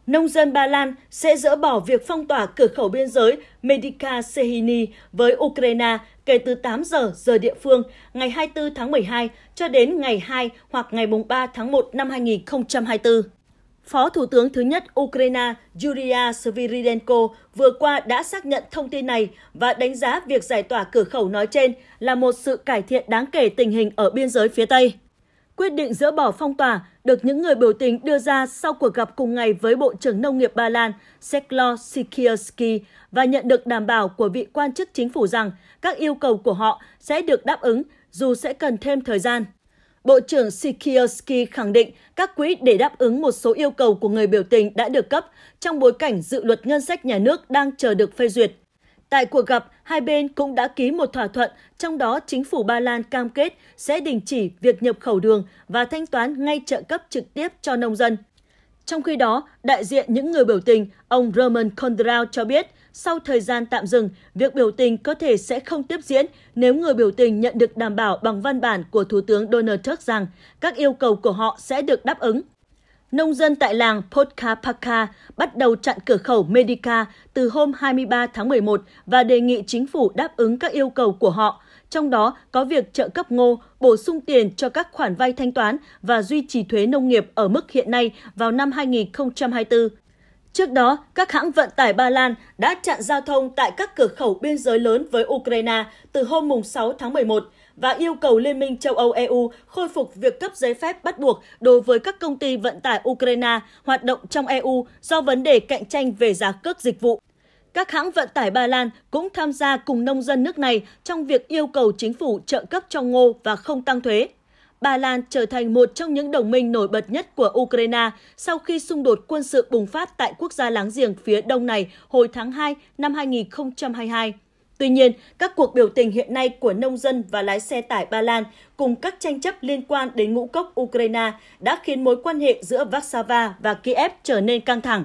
Nông dân Ba Lan sẽ dỡ bỏ việc phong tỏa cửa khẩu biên giới Medica Sehini với Ukraine kể từ 8 giờ giờ địa phương ngày 24 tháng 12 cho đến ngày 2 hoặc ngày 3 tháng 1 năm 2024. Phó Thủ tướng thứ nhất Ukraine Yulia Sviridenko vừa qua đã xác nhận thông tin này và đánh giá việc giải tỏa cửa khẩu nói trên là một sự cải thiện đáng kể tình hình ở biên giới phía Tây. Quyết định dỡ bỏ phong tỏa được những người biểu tình đưa ra sau cuộc gặp cùng ngày với Bộ trưởng Nông nghiệp Ba Lan Seklo Sikierski và nhận được đảm bảo của vị quan chức chính phủ rằng các yêu cầu của họ sẽ được đáp ứng dù sẽ cần thêm thời gian. Bộ trưởng Sikierski khẳng định các quỹ để đáp ứng một số yêu cầu của người biểu tình đã được cấp trong bối cảnh dự luật ngân sách nhà nước đang chờ được phê duyệt. Tại cuộc gặp, hai bên cũng đã ký một thỏa thuận, trong đó chính phủ Ba Lan cam kết sẽ đình chỉ việc nhập khẩu đường và thanh toán ngay trợ cấp trực tiếp cho nông dân. Trong khi đó, đại diện những người biểu tình, ông Roman Kondral cho biết, sau thời gian tạm dừng, việc biểu tình có thể sẽ không tiếp diễn nếu người biểu tình nhận được đảm bảo bằng văn bản của Thủ tướng Donald Trump rằng các yêu cầu của họ sẽ được đáp ứng nông dân tại làng Podkapaka bắt đầu chặn cửa khẩu Medica từ hôm 23 tháng 11 và đề nghị chính phủ đáp ứng các yêu cầu của họ, trong đó có việc trợ cấp ngô, bổ sung tiền cho các khoản vay thanh toán và duy trì thuế nông nghiệp ở mức hiện nay vào năm 2024. Trước đó, các hãng vận tải Ba Lan đã chặn giao thông tại các cửa khẩu biên giới lớn với Ukraine từ hôm 6 tháng 11 và yêu cầu Liên minh châu Âu EU khôi phục việc cấp giấy phép bắt buộc đối với các công ty vận tải Ukraine hoạt động trong EU do vấn đề cạnh tranh về giá cước dịch vụ. Các hãng vận tải Ba Lan cũng tham gia cùng nông dân nước này trong việc yêu cầu chính phủ trợ cấp cho ngô và không tăng thuế. Ba Lan trở thành một trong những đồng minh nổi bật nhất của Ukraine sau khi xung đột quân sự bùng phát tại quốc gia láng giềng phía đông này hồi tháng 2 năm 2022. Tuy nhiên, các cuộc biểu tình hiện nay của nông dân và lái xe tải Ba Lan cùng các tranh chấp liên quan đến ngũ cốc Ukraine đã khiến mối quan hệ giữa Warsaw và Kiev trở nên căng thẳng.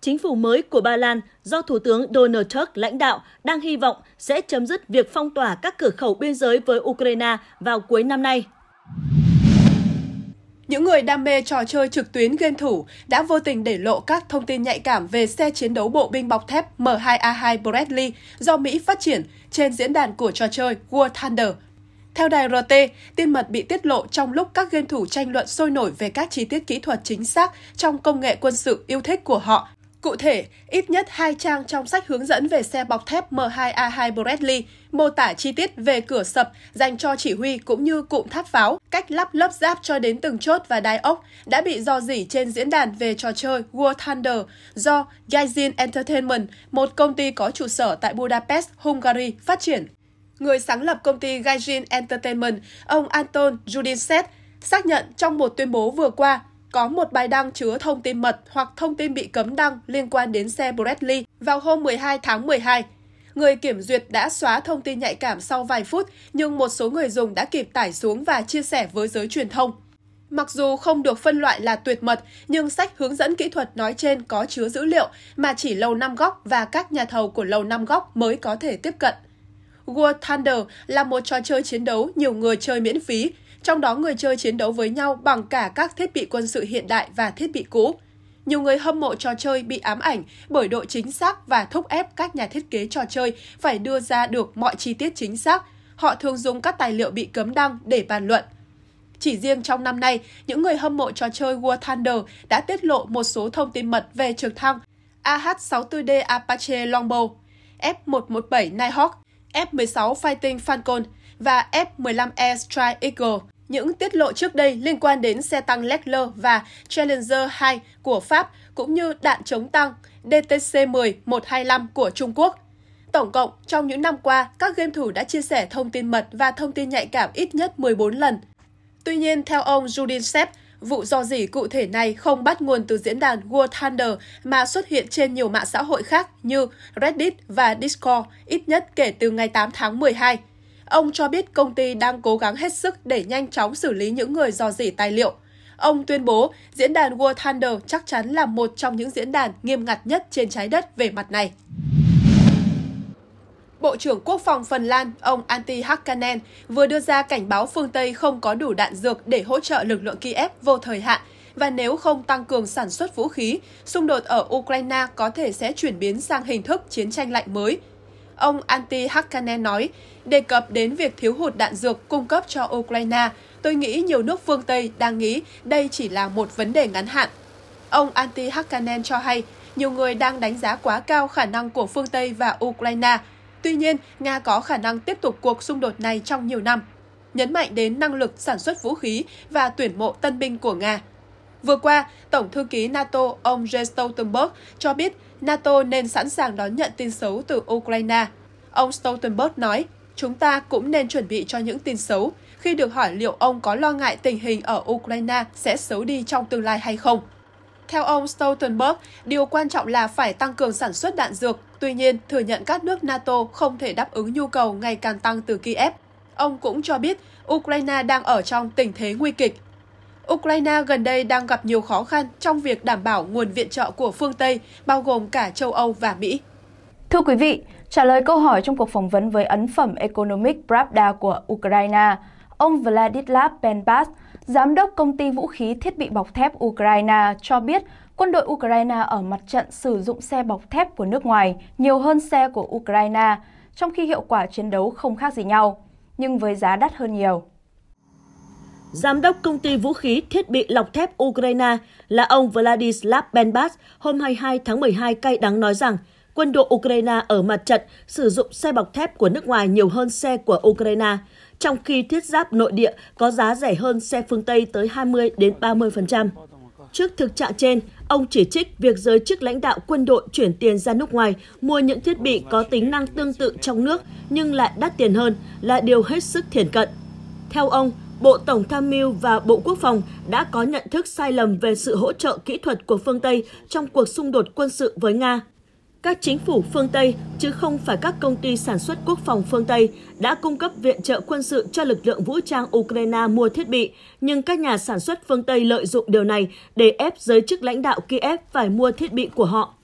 Chính phủ mới của Ba Lan do Thủ tướng Donald Tusk lãnh đạo đang hy vọng sẽ chấm dứt việc phong tỏa các cửa khẩu biên giới với Ukraine vào cuối năm nay. Những người đam mê trò chơi trực tuyến game thủ đã vô tình để lộ các thông tin nhạy cảm về xe chiến đấu bộ binh bọc thép M2A2 Bradley do Mỹ phát triển trên diễn đàn của trò chơi War Thunder. Theo đài RT, tin mật bị tiết lộ trong lúc các game thủ tranh luận sôi nổi về các chi tiết kỹ thuật chính xác trong công nghệ quân sự yêu thích của họ Cụ thể, ít nhất hai trang trong sách hướng dẫn về xe bọc thép M2A2 Bradley mô tả chi tiết về cửa sập dành cho chỉ huy cũng như cụm tháp pháo, cách lắp lớp giáp cho đến từng chốt và đai ốc đã bị do dỉ trên diễn đàn về trò chơi War Thunder do Gaijin Entertainment, một công ty có trụ sở tại Budapest, Hungary, phát triển. Người sáng lập công ty Gaijin Entertainment, ông Anton Judinset, xác nhận trong một tuyên bố vừa qua có một bài đăng chứa thông tin mật hoặc thông tin bị cấm đăng liên quan đến xe Bradley vào hôm 12 tháng 12. Người kiểm duyệt đã xóa thông tin nhạy cảm sau vài phút, nhưng một số người dùng đã kịp tải xuống và chia sẻ với giới truyền thông. Mặc dù không được phân loại là tuyệt mật, nhưng sách hướng dẫn kỹ thuật nói trên có chứa dữ liệu mà chỉ Lầu Năm Góc và các nhà thầu của Lầu Năm Góc mới có thể tiếp cận. World Thunder là một trò chơi chiến đấu nhiều người chơi miễn phí, trong đó người chơi chiến đấu với nhau bằng cả các thiết bị quân sự hiện đại và thiết bị cũ. Nhiều người hâm mộ trò chơi bị ám ảnh bởi độ chính xác và thúc ép các nhà thiết kế trò chơi phải đưa ra được mọi chi tiết chính xác. Họ thường dùng các tài liệu bị cấm đăng để bàn luận. Chỉ riêng trong năm nay, những người hâm mộ trò chơi War Thunder đã tiết lộ một số thông tin mật về trực thăng AH-64D Apache Longbow, F-117 Nighthawk, F-16 Fighting Falcon và F-15 e Strike Eagle những tiết lộ trước đây liên quan đến xe tăng Leclerc và Challenger 2 của Pháp cũng như đạn chống tăng DTC-10-125 của Trung Quốc. Tổng cộng, trong những năm qua, các game thủ đã chia sẻ thông tin mật và thông tin nhạy cảm ít nhất 14 lần. Tuy nhiên, theo ông Judin Sepp, vụ do gì cụ thể này không bắt nguồn từ diễn đàn World Thunder mà xuất hiện trên nhiều mạng xã hội khác như Reddit và Discord ít nhất kể từ ngày 8 tháng 12. Ông cho biết công ty đang cố gắng hết sức để nhanh chóng xử lý những người dò dỉ tài liệu. Ông tuyên bố diễn đàn World Thunder chắc chắn là một trong những diễn đàn nghiêm ngặt nhất trên trái đất về mặt này. Bộ trưởng Quốc phòng Phần Lan, ông Antti Hakkanen, vừa đưa ra cảnh báo phương Tây không có đủ đạn dược để hỗ trợ lực lượng Kiev vô thời hạn và nếu không tăng cường sản xuất vũ khí, xung đột ở Ukraine có thể sẽ chuyển biến sang hình thức chiến tranh lạnh mới – ông Antti Hakkanen nói, đề cập đến việc thiếu hụt đạn dược cung cấp cho Ukraine, tôi nghĩ nhiều nước phương Tây đang nghĩ đây chỉ là một vấn đề ngắn hạn. Ông Antti Hakkanen cho hay, nhiều người đang đánh giá quá cao khả năng của phương Tây và Ukraine. Tuy nhiên, Nga có khả năng tiếp tục cuộc xung đột này trong nhiều năm, nhấn mạnh đến năng lực sản xuất vũ khí và tuyển mộ tân binh của Nga. Vừa qua, Tổng thư ký NATO ông Jens Stoltenberg cho biết NATO nên sẵn sàng đón nhận tin xấu từ Ukraine. Ông Stoltenberg nói, chúng ta cũng nên chuẩn bị cho những tin xấu khi được hỏi liệu ông có lo ngại tình hình ở Ukraine sẽ xấu đi trong tương lai hay không. Theo ông Stoltenberg, điều quan trọng là phải tăng cường sản xuất đạn dược, tuy nhiên thừa nhận các nước NATO không thể đáp ứng nhu cầu ngày càng tăng từ Kiev. Ông cũng cho biết Ukraine đang ở trong tình thế nguy kịch Ukraine gần đây đang gặp nhiều khó khăn trong việc đảm bảo nguồn viện trợ của phương Tây, bao gồm cả châu Âu và Mỹ. Thưa quý vị, trả lời câu hỏi trong cuộc phỏng vấn với ấn phẩm Economic Pravda của Ukraine, ông Vladislav Benbas, giám đốc công ty vũ khí thiết bị bọc thép Ukraine, cho biết quân đội Ukraine ở mặt trận sử dụng xe bọc thép của nước ngoài nhiều hơn xe của Ukraine, trong khi hiệu quả chiến đấu không khác gì nhau, nhưng với giá đắt hơn nhiều. Giám đốc công ty vũ khí thiết bị lọc thép Ukraine là ông Vladislav Benbas hôm 22 tháng 12 cay đắng nói rằng quân đội Ukraine ở mặt trận sử dụng xe bọc thép của nước ngoài nhiều hơn xe của Ukraine, trong khi thiết giáp nội địa có giá rẻ hơn xe phương Tây tới 20 đến 30%. Trước thực trạng trên, ông chỉ trích việc giới chức lãnh đạo quân đội chuyển tiền ra nước ngoài mua những thiết bị có tính năng tương tự trong nước nhưng lại đắt tiền hơn là điều hết sức thiển cận. Theo ông, Bộ Tổng tham mưu và Bộ Quốc phòng đã có nhận thức sai lầm về sự hỗ trợ kỹ thuật của phương Tây trong cuộc xung đột quân sự với Nga. Các chính phủ phương Tây, chứ không phải các công ty sản xuất quốc phòng phương Tây, đã cung cấp viện trợ quân sự cho lực lượng vũ trang Ukraine mua thiết bị, nhưng các nhà sản xuất phương Tây lợi dụng điều này để ép giới chức lãnh đạo Kiev phải mua thiết bị của họ.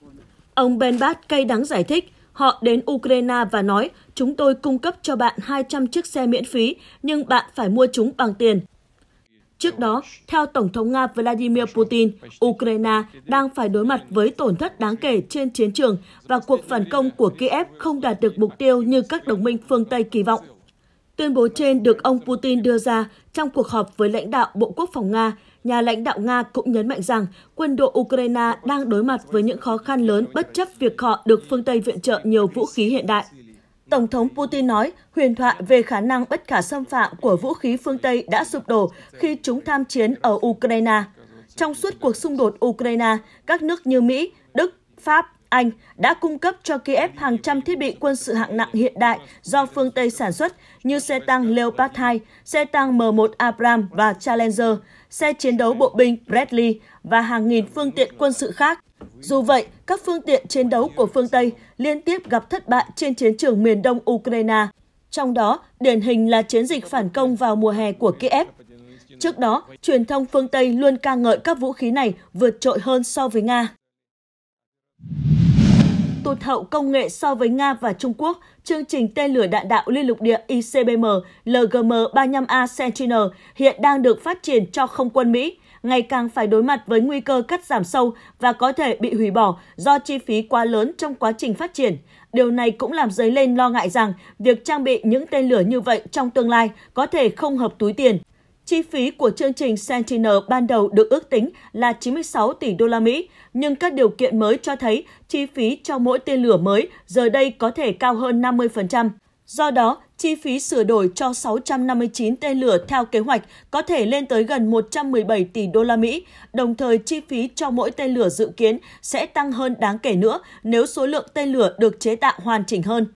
Ông Ben Bat cay đắng giải thích, họ đến Ukraine và nói chúng tôi cung cấp cho bạn 200 chiếc xe miễn phí, nhưng bạn phải mua chúng bằng tiền. Trước đó, theo Tổng thống Nga Vladimir Putin, Ukraine đang phải đối mặt với tổn thất đáng kể trên chiến trường và cuộc phản công của Kiev không đạt được mục tiêu như các đồng minh phương Tây kỳ vọng. Tuyên bố trên được ông Putin đưa ra trong cuộc họp với lãnh đạo Bộ Quốc phòng Nga. Nhà lãnh đạo Nga cũng nhấn mạnh rằng quân đội Ukraine đang đối mặt với những khó khăn lớn bất chấp việc họ được phương Tây viện trợ nhiều vũ khí hiện đại. Tổng thống Putin nói huyền thoại về khả năng bất khả xâm phạm của vũ khí phương Tây đã sụp đổ khi chúng tham chiến ở Ukraine. Trong suốt cuộc xung đột Ukraine, các nước như Mỹ, Đức, Pháp, Anh đã cung cấp cho Kiev hàng trăm thiết bị quân sự hạng nặng hiện đại do phương Tây sản xuất như xe tăng Leopard 2, xe tăng M1 Abrams và Challenger, xe chiến đấu bộ binh Bradley và hàng nghìn phương tiện quân sự khác. Dù vậy, các phương tiện chiến đấu của phương Tây liên tiếp gặp thất bại trên chiến trường miền đông Ukraine, trong đó điển hình là chiến dịch phản công vào mùa hè của Kiev. Trước đó, truyền thông phương Tây luôn ca ngợi các vũ khí này vượt trội hơn so với Nga. Tụt hậu công nghệ so với Nga và Trung Quốc, chương trình tên lửa đạn đạo liên lục địa ICBM LGM-35A Sentinel hiện đang được phát triển cho không quân Mỹ ngày càng phải đối mặt với nguy cơ cắt giảm sâu và có thể bị hủy bỏ do chi phí quá lớn trong quá trình phát triển. Điều này cũng làm dấy lên lo ngại rằng việc trang bị những tên lửa như vậy trong tương lai có thể không hợp túi tiền. Chi phí của chương trình Sentinel ban đầu được ước tính là 96 tỷ đô la Mỹ, nhưng các điều kiện mới cho thấy chi phí cho mỗi tên lửa mới giờ đây có thể cao hơn 50%. Do đó, chi phí sửa đổi cho 659 tên lửa theo kế hoạch có thể lên tới gần 117 tỷ đô la Mỹ, đồng thời chi phí cho mỗi tên lửa dự kiến sẽ tăng hơn đáng kể nữa nếu số lượng tên lửa được chế tạo hoàn chỉnh hơn.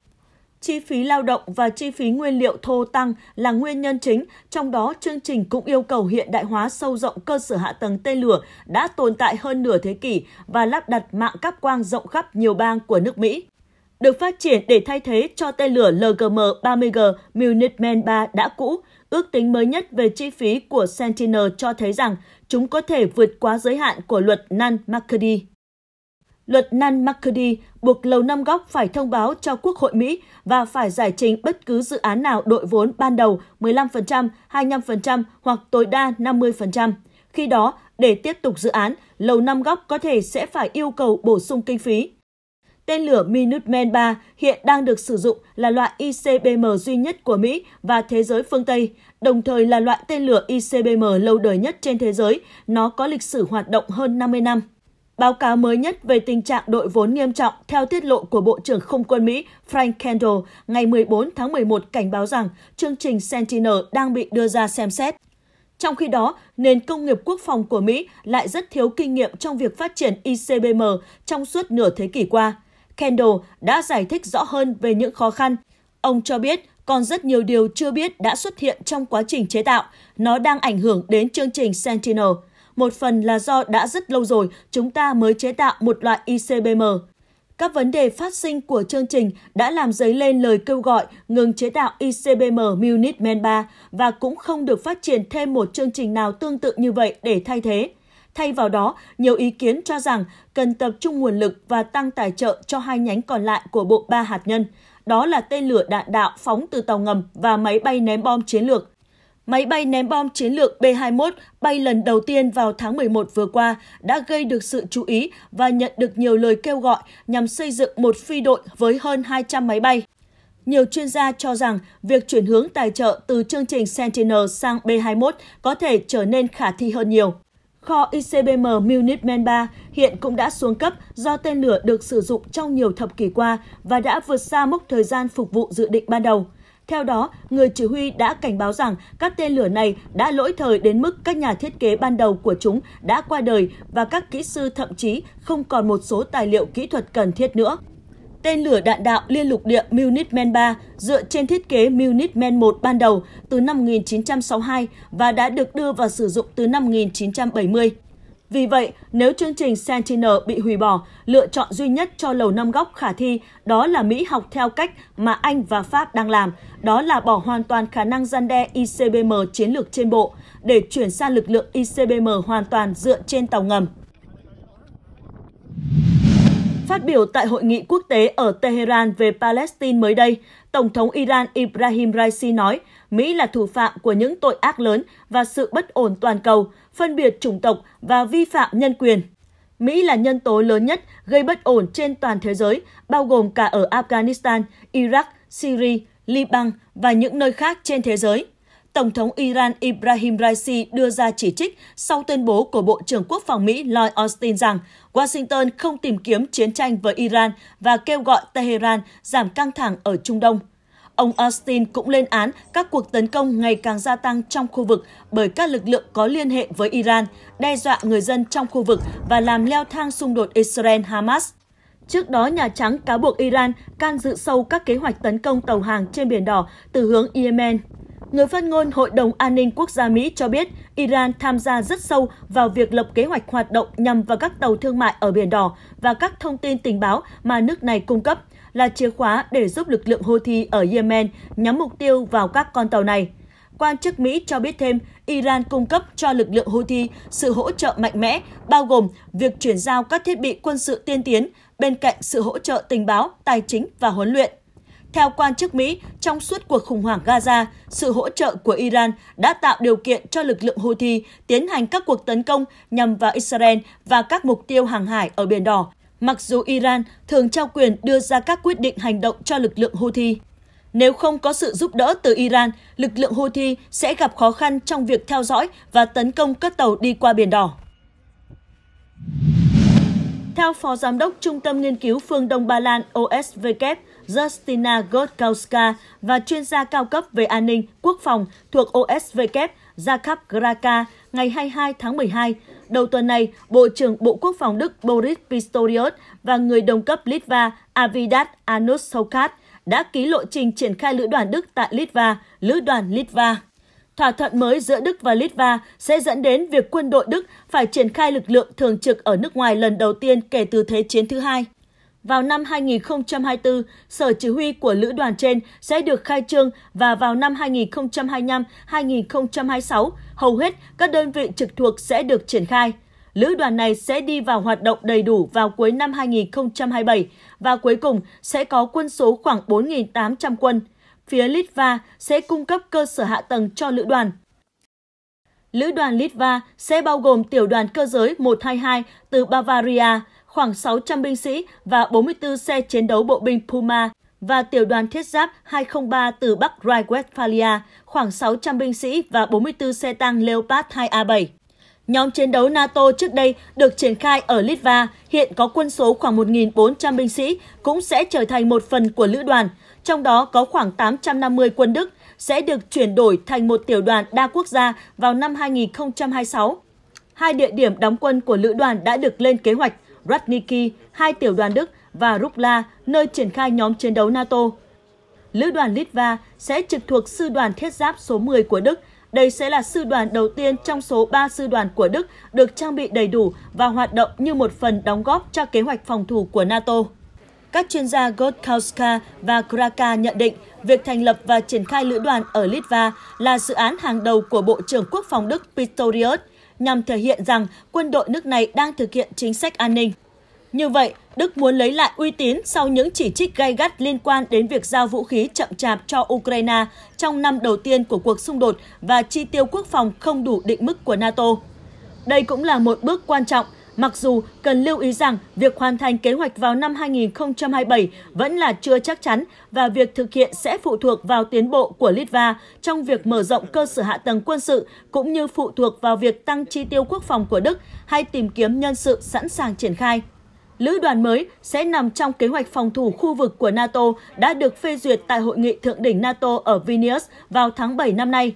Chi phí lao động và chi phí nguyên liệu thô tăng là nguyên nhân chính, trong đó chương trình cũng yêu cầu hiện đại hóa sâu rộng cơ sở hạ tầng tên lửa đã tồn tại hơn nửa thế kỷ và lắp đặt mạng cáp quang rộng khắp nhiều bang của nước Mỹ được phát triển để thay thế cho tên lửa LGM-30G Minuteman 3 đã cũ. Ước tính mới nhất về chi phí của Sentinel cho thấy rằng chúng có thể vượt quá giới hạn của luật Nan-Makadi. Luật Nan-Makadi buộc Lầu Năm Góc phải thông báo cho Quốc hội Mỹ và phải giải trình bất cứ dự án nào đội vốn ban đầu 15%, 25% hoặc tối đa 50%. Khi đó, để tiếp tục dự án, Lầu Năm Góc có thể sẽ phải yêu cầu bổ sung kinh phí. Tên lửa Minuteman 3 hiện đang được sử dụng là loại ICBM duy nhất của Mỹ và thế giới phương Tây, đồng thời là loại tên lửa ICBM lâu đời nhất trên thế giới, nó có lịch sử hoạt động hơn 50 năm. Báo cáo mới nhất về tình trạng đội vốn nghiêm trọng theo tiết lộ của Bộ trưởng Không quân Mỹ Frank Kendall ngày 14 tháng 11 cảnh báo rằng chương trình Sentinel đang bị đưa ra xem xét. Trong khi đó, nền công nghiệp quốc phòng của Mỹ lại rất thiếu kinh nghiệm trong việc phát triển ICBM trong suốt nửa thế kỷ qua. Kendall đã giải thích rõ hơn về những khó khăn. Ông cho biết còn rất nhiều điều chưa biết đã xuất hiện trong quá trình chế tạo, nó đang ảnh hưởng đến chương trình Sentinel. Một phần là do đã rất lâu rồi chúng ta mới chế tạo một loại ICBM. Các vấn đề phát sinh của chương trình đã làm dấy lên lời kêu gọi ngừng chế tạo ICBM Munich 3 và cũng không được phát triển thêm một chương trình nào tương tự như vậy để thay thế. Thay vào đó, nhiều ý kiến cho rằng cần tập trung nguồn lực và tăng tài trợ cho hai nhánh còn lại của bộ ba hạt nhân, đó là tên lửa đạn đạo phóng từ tàu ngầm và máy bay ném bom chiến lược. Máy bay ném bom chiến lược B-21 bay lần đầu tiên vào tháng 11 vừa qua đã gây được sự chú ý và nhận được nhiều lời kêu gọi nhằm xây dựng một phi đội với hơn 200 máy bay. Nhiều chuyên gia cho rằng việc chuyển hướng tài trợ từ chương trình Sentinel sang B-21 có thể trở nên khả thi hơn nhiều. Kho ICBM Munich 3 hiện cũng đã xuống cấp do tên lửa được sử dụng trong nhiều thập kỷ qua và đã vượt xa mốc thời gian phục vụ dự định ban đầu. Theo đó, người chỉ huy đã cảnh báo rằng các tên lửa này đã lỗi thời đến mức các nhà thiết kế ban đầu của chúng đã qua đời và các kỹ sư thậm chí không còn một số tài liệu kỹ thuật cần thiết nữa tên lửa đạn đạo liên lục địa Munich Men 3 dựa trên thiết kế Munich Men 1 ban đầu từ năm 1962 và đã được đưa vào sử dụng từ năm 1970. Vì vậy, nếu chương trình Sentinel bị hủy bỏ, lựa chọn duy nhất cho Lầu Năm Góc khả thi đó là Mỹ học theo cách mà Anh và Pháp đang làm, đó là bỏ hoàn toàn khả năng gian đe ICBM chiến lược trên bộ để chuyển sang lực lượng ICBM hoàn toàn dựa trên tàu ngầm. Phát biểu tại hội nghị quốc tế ở Tehran về Palestine mới đây, Tổng thống Iran Ibrahim Raisi nói Mỹ là thủ phạm của những tội ác lớn và sự bất ổn toàn cầu, phân biệt chủng tộc và vi phạm nhân quyền. Mỹ là nhân tố lớn nhất gây bất ổn trên toàn thế giới, bao gồm cả ở Afghanistan, Iraq, Syria, Liban và những nơi khác trên thế giới. Tổng thống Iran Ibrahim Raisi đưa ra chỉ trích sau tuyên bố của Bộ trưởng Quốc phòng Mỹ Lloyd Austin rằng Washington không tìm kiếm chiến tranh với Iran và kêu gọi Tehran giảm căng thẳng ở Trung Đông. Ông Austin cũng lên án các cuộc tấn công ngày càng gia tăng trong khu vực bởi các lực lượng có liên hệ với Iran, đe dọa người dân trong khu vực và làm leo thang xung đột Israel-Hamas. Trước đó, Nhà Trắng cáo buộc Iran can dự sâu các kế hoạch tấn công tàu hàng trên Biển Đỏ từ hướng Yemen. Người phát ngôn Hội đồng An ninh Quốc gia Mỹ cho biết Iran tham gia rất sâu vào việc lập kế hoạch hoạt động nhằm vào các tàu thương mại ở Biển Đỏ và các thông tin tình báo mà nước này cung cấp là chìa khóa để giúp lực lượng Houthi ở Yemen nhắm mục tiêu vào các con tàu này. Quan chức Mỹ cho biết thêm, Iran cung cấp cho lực lượng Houthi sự hỗ trợ mạnh mẽ, bao gồm việc chuyển giao các thiết bị quân sự tiên tiến, bên cạnh sự hỗ trợ tình báo, tài chính và huấn luyện. Theo quan chức Mỹ, trong suốt cuộc khủng hoảng Gaza, sự hỗ trợ của Iran đã tạo điều kiện cho lực lượng Houthi tiến hành các cuộc tấn công nhằm vào Israel và các mục tiêu hàng hải ở Biển Đỏ, mặc dù Iran thường trao quyền đưa ra các quyết định hành động cho lực lượng Houthi. Nếu không có sự giúp đỡ từ Iran, lực lượng Houthi sẽ gặp khó khăn trong việc theo dõi và tấn công các tàu đi qua Biển Đỏ. Theo Phó Giám đốc Trung tâm Nghiên cứu Phương Đông Ba Lan OSVK, Justina Godkowska và chuyên gia cao cấp về an ninh quốc phòng thuộc OSVK Jakab Graka ngày 22 tháng 12. Đầu tuần này, Bộ trưởng Bộ Quốc phòng Đức Boris Pistorius và người đồng cấp Litva Avidat Anus Sokat đã ký lộ trình triển khai lữ đoàn Đức tại Litva, lữ đoàn Litva. Thỏa thuận mới giữa Đức và Litva sẽ dẫn đến việc quân đội Đức phải triển khai lực lượng thường trực ở nước ngoài lần đầu tiên kể từ Thế chiến thứ hai. Vào năm 2024, Sở Chỉ huy của lữ đoàn trên sẽ được khai trương và vào năm 2025-2026, hầu hết các đơn vị trực thuộc sẽ được triển khai. Lữ đoàn này sẽ đi vào hoạt động đầy đủ vào cuối năm 2027 và cuối cùng sẽ có quân số khoảng 4.800 quân. Phía Litva sẽ cung cấp cơ sở hạ tầng cho lữ đoàn. Lữ đoàn Litva sẽ bao gồm tiểu đoàn cơ giới 122 từ Bavaria, khoảng 600 binh sĩ và 44 xe chiến đấu bộ binh Puma và tiểu đoàn thiết giáp 203 từ Bắc Rhine-Westphalia, khoảng 600 binh sĩ và 44 xe tăng Leopard 2A7. Nhóm chiến đấu NATO trước đây được triển khai ở Litva, hiện có quân số khoảng 1.400 binh sĩ, cũng sẽ trở thành một phần của lữ đoàn, trong đó có khoảng 850 quân Đức, sẽ được chuyển đổi thành một tiểu đoàn đa quốc gia vào năm 2026. Hai địa điểm đóng quân của lữ đoàn đã được lên kế hoạch Radniki, hai tiểu đoàn Đức và Rukla, nơi triển khai nhóm chiến đấu NATO. Lữ đoàn Litva sẽ trực thuộc Sư đoàn Thiết giáp số 10 của Đức. Đây sẽ là sư đoàn đầu tiên trong số 3 sư đoàn của Đức được trang bị đầy đủ và hoạt động như một phần đóng góp cho kế hoạch phòng thủ của NATO. Các chuyên gia Godkowska và Kraka nhận định việc thành lập và triển khai lữ đoàn ở Litva là dự án hàng đầu của Bộ trưởng Quốc phòng Đức Pistorius – nhằm thể hiện rằng quân đội nước này đang thực hiện chính sách an ninh. Như vậy, Đức muốn lấy lại uy tín sau những chỉ trích gay gắt liên quan đến việc giao vũ khí chậm chạp cho Ukraine trong năm đầu tiên của cuộc xung đột và chi tiêu quốc phòng không đủ định mức của NATO. Đây cũng là một bước quan trọng Mặc dù cần lưu ý rằng việc hoàn thành kế hoạch vào năm 2027 vẫn là chưa chắc chắn và việc thực hiện sẽ phụ thuộc vào tiến bộ của Litva trong việc mở rộng cơ sở hạ tầng quân sự cũng như phụ thuộc vào việc tăng chi tiêu quốc phòng của Đức hay tìm kiếm nhân sự sẵn sàng triển khai. Lữ đoàn mới sẽ nằm trong kế hoạch phòng thủ khu vực của NATO đã được phê duyệt tại hội nghị thượng đỉnh NATO ở Vilnius vào tháng 7 năm nay.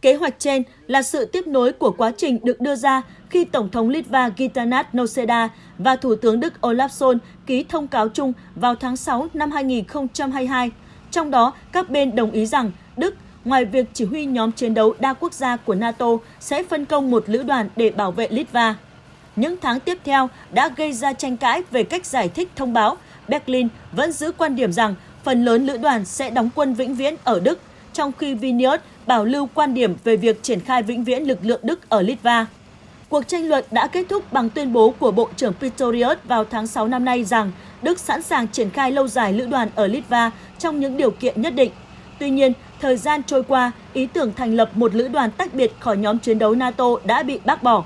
Kế hoạch trên là sự tiếp nối của quá trình được đưa ra khi Tổng thống Litva Gitanas Noseda và Thủ tướng Đức Olaf Scholz ký thông cáo chung vào tháng 6 năm 2022. Trong đó, các bên đồng ý rằng Đức, ngoài việc chỉ huy nhóm chiến đấu đa quốc gia của NATO, sẽ phân công một lữ đoàn để bảo vệ Litva. Những tháng tiếp theo đã gây ra tranh cãi về cách giải thích thông báo. Berlin vẫn giữ quan điểm rằng phần lớn lữ đoàn sẽ đóng quân vĩnh viễn ở Đức trong khi Vinnyard bảo lưu quan điểm về việc triển khai vĩnh viễn lực lượng Đức ở Litva. Cuộc tranh luận đã kết thúc bằng tuyên bố của Bộ trưởng Pistorius vào tháng 6 năm nay rằng Đức sẵn sàng triển khai lâu dài lữ đoàn ở Litva trong những điều kiện nhất định. Tuy nhiên, thời gian trôi qua, ý tưởng thành lập một lữ đoàn tách biệt khỏi nhóm chiến đấu NATO đã bị bác bỏ.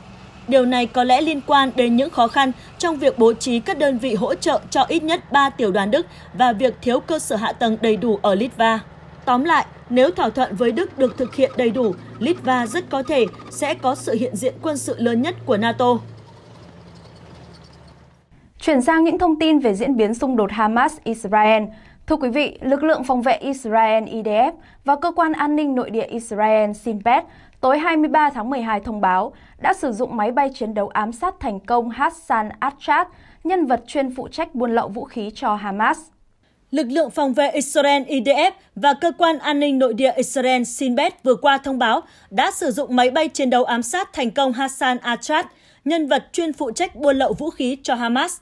Điều này có lẽ liên quan đến những khó khăn trong việc bố trí các đơn vị hỗ trợ cho ít nhất 3 tiểu đoàn Đức và việc thiếu cơ sở hạ tầng đầy đủ ở Litva. Tóm lại, nếu thỏa thuận với Đức được thực hiện đầy đủ, Litva rất có thể sẽ có sự hiện diện quân sự lớn nhất của NATO. Chuyển sang những thông tin về diễn biến xung đột Hamas-Israel. Thưa quý vị, lực lượng phòng vệ Israel IDF và cơ quan an ninh nội địa Israel Shin Bet tối 23 tháng 12 thông báo đã sử dụng máy bay chiến đấu ám sát thành công Hassan Assad, nhân vật chuyên phụ trách buôn lậu vũ khí cho Hamas. Lực lượng phòng vệ Israel IDF và cơ quan an ninh nội địa Israel Sinbet vừa qua thông báo đã sử dụng máy bay chiến đấu ám sát thành công Hassan Atrat, nhân vật chuyên phụ trách buôn lậu vũ khí cho Hamas.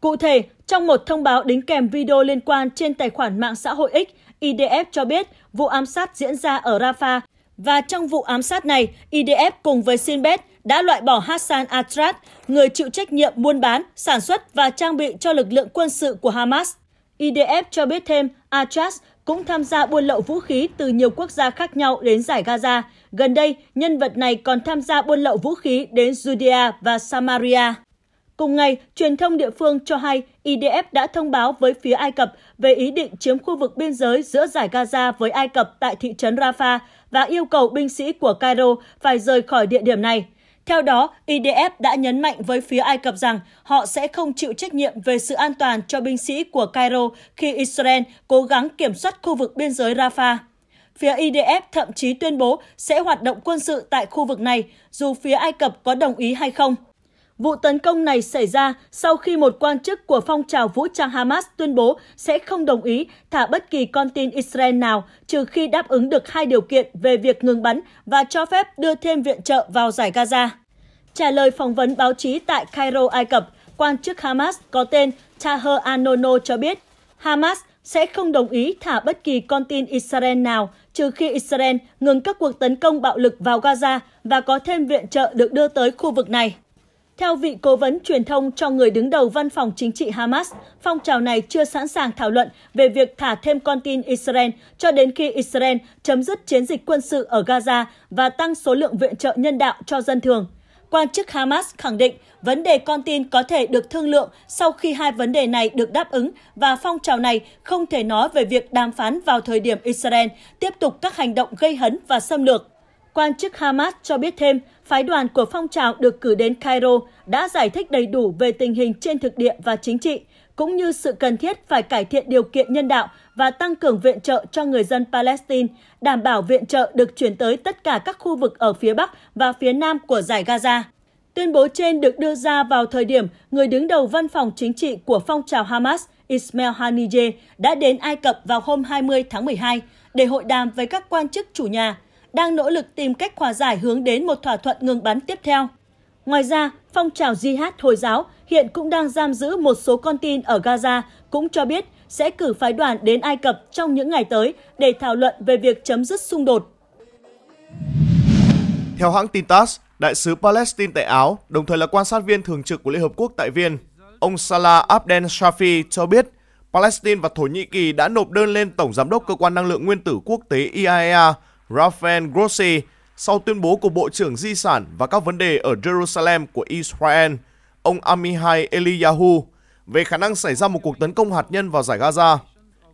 Cụ thể, trong một thông báo đính kèm video liên quan trên tài khoản mạng xã hội X, IDF cho biết vụ ám sát diễn ra ở Rafah và trong vụ ám sát này, IDF cùng với Sinbet đã loại bỏ Hassan Atrat, người chịu trách nhiệm buôn bán, sản xuất và trang bị cho lực lượng quân sự của Hamas. IDF cho biết thêm Atras cũng tham gia buôn lậu vũ khí từ nhiều quốc gia khác nhau đến giải Gaza. Gần đây, nhân vật này còn tham gia buôn lậu vũ khí đến Judea và Samaria. Cùng ngày, truyền thông địa phương cho hay IDF đã thông báo với phía Ai Cập về ý định chiếm khu vực biên giới giữa giải Gaza với Ai Cập tại thị trấn Rafah và yêu cầu binh sĩ của Cairo phải rời khỏi địa điểm này. Theo đó, IDF đã nhấn mạnh với phía Ai Cập rằng họ sẽ không chịu trách nhiệm về sự an toàn cho binh sĩ của Cairo khi Israel cố gắng kiểm soát khu vực biên giới Rafah. Phía IDF thậm chí tuyên bố sẽ hoạt động quân sự tại khu vực này, dù phía Ai Cập có đồng ý hay không. Vụ tấn công này xảy ra sau khi một quan chức của phong trào vũ trang Hamas tuyên bố sẽ không đồng ý thả bất kỳ con tin Israel nào trừ khi đáp ứng được hai điều kiện về việc ngừng bắn và cho phép đưa thêm viện trợ vào giải Gaza. Trả lời phỏng vấn báo chí tại Cairo, Ai Cập, quan chức Hamas có tên Taher Anono cho biết Hamas sẽ không đồng ý thả bất kỳ con tin Israel nào trừ khi Israel ngừng các cuộc tấn công bạo lực vào Gaza và có thêm viện trợ được đưa tới khu vực này. Theo vị cố vấn truyền thông cho người đứng đầu văn phòng chính trị Hamas, phong trào này chưa sẵn sàng thảo luận về việc thả thêm con tin Israel cho đến khi Israel chấm dứt chiến dịch quân sự ở Gaza và tăng số lượng viện trợ nhân đạo cho dân thường. Quan chức Hamas khẳng định vấn đề con tin có thể được thương lượng sau khi hai vấn đề này được đáp ứng và phong trào này không thể nói về việc đàm phán vào thời điểm Israel tiếp tục các hành động gây hấn và xâm lược. Quan chức Hamas cho biết thêm, phái đoàn của phong trào được cử đến Cairo đã giải thích đầy đủ về tình hình trên thực địa và chính trị, cũng như sự cần thiết phải cải thiện điều kiện nhân đạo và tăng cường viện trợ cho người dân Palestine, đảm bảo viện trợ được chuyển tới tất cả các khu vực ở phía Bắc và phía Nam của giải Gaza. Tuyên bố trên được đưa ra vào thời điểm người đứng đầu văn phòng chính trị của phong trào Hamas, Ismail Haniyeh, đã đến Ai Cập vào hôm 20 tháng 12 để hội đàm với các quan chức chủ nhà – đang nỗ lực tìm cách hòa giải hướng đến một thỏa thuận ngừng bắn tiếp theo. Ngoài ra, phong trào Jihad Hồi giáo hiện cũng đang giam giữ một số con tin ở Gaza cũng cho biết sẽ cử phái đoàn đến Ai Cập trong những ngày tới để thảo luận về việc chấm dứt xung đột. Theo hãng tin TASS, đại sứ Palestine tại Áo, đồng thời là quan sát viên thường trực của Liên Hợp Quốc tại Viên, ông Salah Abdel Shafi cho biết Palestine và Thổ Nhĩ Kỳ đã nộp đơn lên Tổng Giám đốc Cơ quan Năng lượng Nguyên tử Quốc tế IAEA e Rafael Grossi sau tuyên bố của Bộ trưởng Di sản và các vấn đề ở Jerusalem của Israel, ông Amihai Eliyahu, về khả năng xảy ra một cuộc tấn công hạt nhân vào giải Gaza.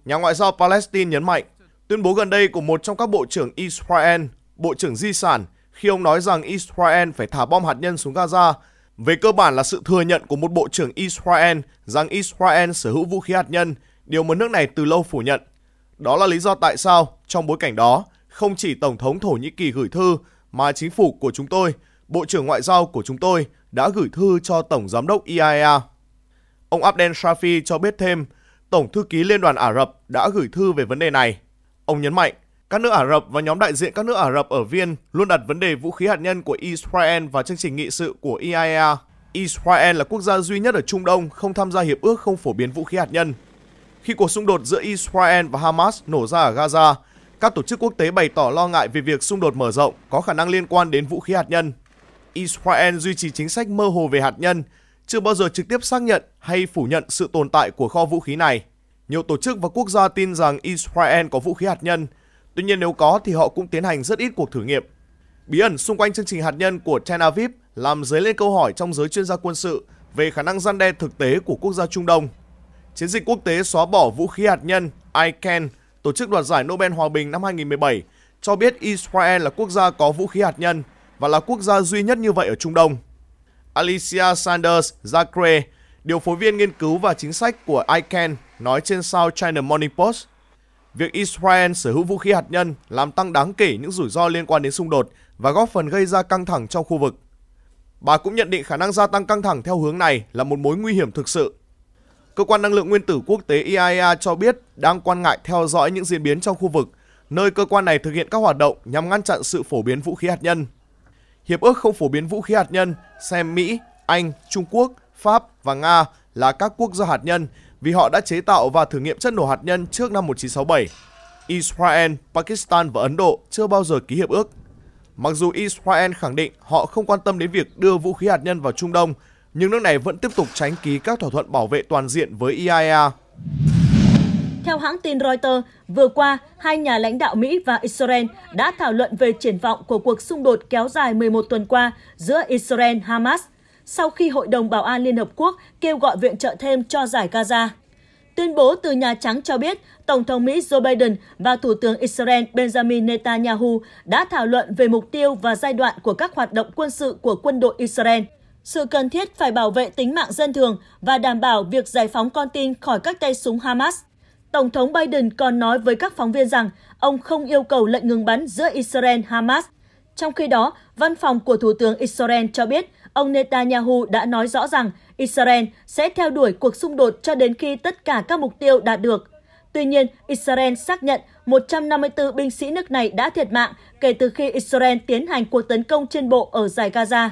Nhà ngoại giao Palestine nhấn mạnh, tuyên bố gần đây của một trong các bộ trưởng Israel, bộ trưởng di sản, khi ông nói rằng Israel phải thả bom hạt nhân xuống Gaza, về cơ bản là sự thừa nhận của một bộ trưởng Israel rằng Israel sở hữu vũ khí hạt nhân, điều mà nước này từ lâu phủ nhận. Đó là lý do tại sao, trong bối cảnh đó, không chỉ Tổng thống Thổ Nhĩ Kỳ gửi thư mà chính phủ của chúng tôi, Bộ trưởng Ngoại giao của chúng tôi đã gửi thư cho Tổng Giám đốc IAEA. E Ông Abdel Shafi cho biết thêm, Tổng Thư ký Liên đoàn Ả Rập đã gửi thư về vấn đề này. Ông nhấn mạnh, các nước Ả Rập và nhóm đại diện các nước Ả Rập ở Viên luôn đặt vấn đề vũ khí hạt nhân của Israel vào chương trình nghị sự của IAEA. E Israel là quốc gia duy nhất ở Trung Đông không tham gia hiệp ước không phổ biến vũ khí hạt nhân. Khi cuộc xung đột giữa Israel và Hamas nổ ra ở Gaza, các tổ chức quốc tế bày tỏ lo ngại về việc xung đột mở rộng có khả năng liên quan đến vũ khí hạt nhân. Israel duy trì chính sách mơ hồ về hạt nhân, chưa bao giờ trực tiếp xác nhận hay phủ nhận sự tồn tại của kho vũ khí này. Nhiều tổ chức và quốc gia tin rằng Israel có vũ khí hạt nhân, tuy nhiên nếu có thì họ cũng tiến hành rất ít cuộc thử nghiệm. Bí ẩn xung quanh chương trình hạt nhân của Tel Aviv làm dấy lên câu hỏi trong giới chuyên gia quân sự về khả năng gian đe thực tế của quốc gia Trung Đông. Chiến dịch quốc tế xóa bỏ vũ khí hạt nhân ICANN tổ chức đoạt giải Nobel Hòa bình năm 2017, cho biết Israel là quốc gia có vũ khí hạt nhân và là quốc gia duy nhất như vậy ở Trung Đông. Alicia Sanders Zakre, điều phối viên nghiên cứu và chính sách của ICANN, nói trên sao China Morning Post. Việc Israel sở hữu vũ khí hạt nhân làm tăng đáng kể những rủi ro liên quan đến xung đột và góp phần gây ra căng thẳng trong khu vực. Bà cũng nhận định khả năng gia tăng căng thẳng theo hướng này là một mối nguy hiểm thực sự Cơ quan năng lượng nguyên tử quốc tế IAEA e cho biết đang quan ngại theo dõi những diễn biến trong khu vực, nơi cơ quan này thực hiện các hoạt động nhằm ngăn chặn sự phổ biến vũ khí hạt nhân. Hiệp ước không phổ biến vũ khí hạt nhân xem Mỹ, Anh, Trung Quốc, Pháp và Nga là các quốc gia hạt nhân vì họ đã chế tạo và thử nghiệm chất nổ hạt nhân trước năm 1967. Israel, Pakistan và Ấn Độ chưa bao giờ ký hiệp ước. Mặc dù Israel khẳng định họ không quan tâm đến việc đưa vũ khí hạt nhân vào Trung Đông nhưng nước này vẫn tiếp tục tránh ký các thỏa thuận bảo vệ toàn diện với IAEA. E Theo hãng tin Reuters, vừa qua, hai nhà lãnh đạo Mỹ và Israel đã thảo luận về triển vọng của cuộc xung đột kéo dài 11 tuần qua giữa Israel Hamas sau khi Hội đồng Bảo an Liên Hợp Quốc kêu gọi viện trợ thêm cho giải Gaza. Tuyên bố từ Nhà Trắng cho biết, Tổng thống Mỹ Joe Biden và Thủ tướng Israel Benjamin Netanyahu đã thảo luận về mục tiêu và giai đoạn của các hoạt động quân sự của quân đội Israel sự cần thiết phải bảo vệ tính mạng dân thường và đảm bảo việc giải phóng con tin khỏi các tay súng Hamas. Tổng thống Biden còn nói với các phóng viên rằng ông không yêu cầu lệnh ngừng bắn giữa Israel-Hamas. Trong khi đó, văn phòng của Thủ tướng Israel cho biết ông Netanyahu đã nói rõ rằng Israel sẽ theo đuổi cuộc xung đột cho đến khi tất cả các mục tiêu đạt được. Tuy nhiên, Israel xác nhận 154 binh sĩ nước này đã thiệt mạng kể từ khi Israel tiến hành cuộc tấn công trên bộ ở giải Gaza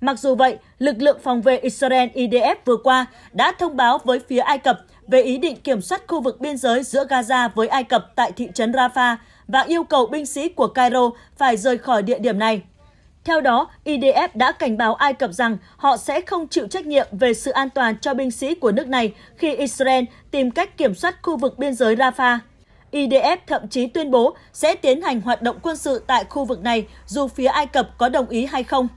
Mặc dù vậy, lực lượng phòng vệ Israel IDF vừa qua đã thông báo với phía Ai Cập về ý định kiểm soát khu vực biên giới giữa Gaza với Ai Cập tại thị trấn Rafah và yêu cầu binh sĩ của Cairo phải rời khỏi địa điểm này. Theo đó, IDF đã cảnh báo Ai Cập rằng họ sẽ không chịu trách nhiệm về sự an toàn cho binh sĩ của nước này khi Israel tìm cách kiểm soát khu vực biên giới Rafah. IDF thậm chí tuyên bố sẽ tiến hành hoạt động quân sự tại khu vực này dù phía Ai Cập có đồng ý hay không.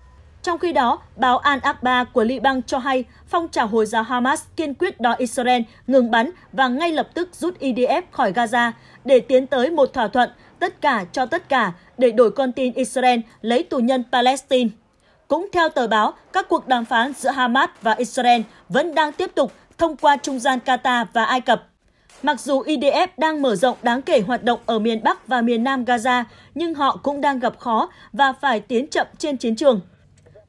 Trong khi đó, báo al akba của Liban cho hay phong trào Hồi giáo Hamas kiên quyết đòi Israel ngừng bắn và ngay lập tức rút IDF e khỏi Gaza để tiến tới một thỏa thuận tất cả cho tất cả để đổi con tin Israel lấy tù nhân Palestine. Cũng theo tờ báo, các cuộc đàm phán giữa Hamas và Israel vẫn đang tiếp tục thông qua trung gian Qatar và Ai Cập. Mặc dù IDF e đang mở rộng đáng kể hoạt động ở miền Bắc và miền Nam Gaza, nhưng họ cũng đang gặp khó và phải tiến chậm trên chiến trường.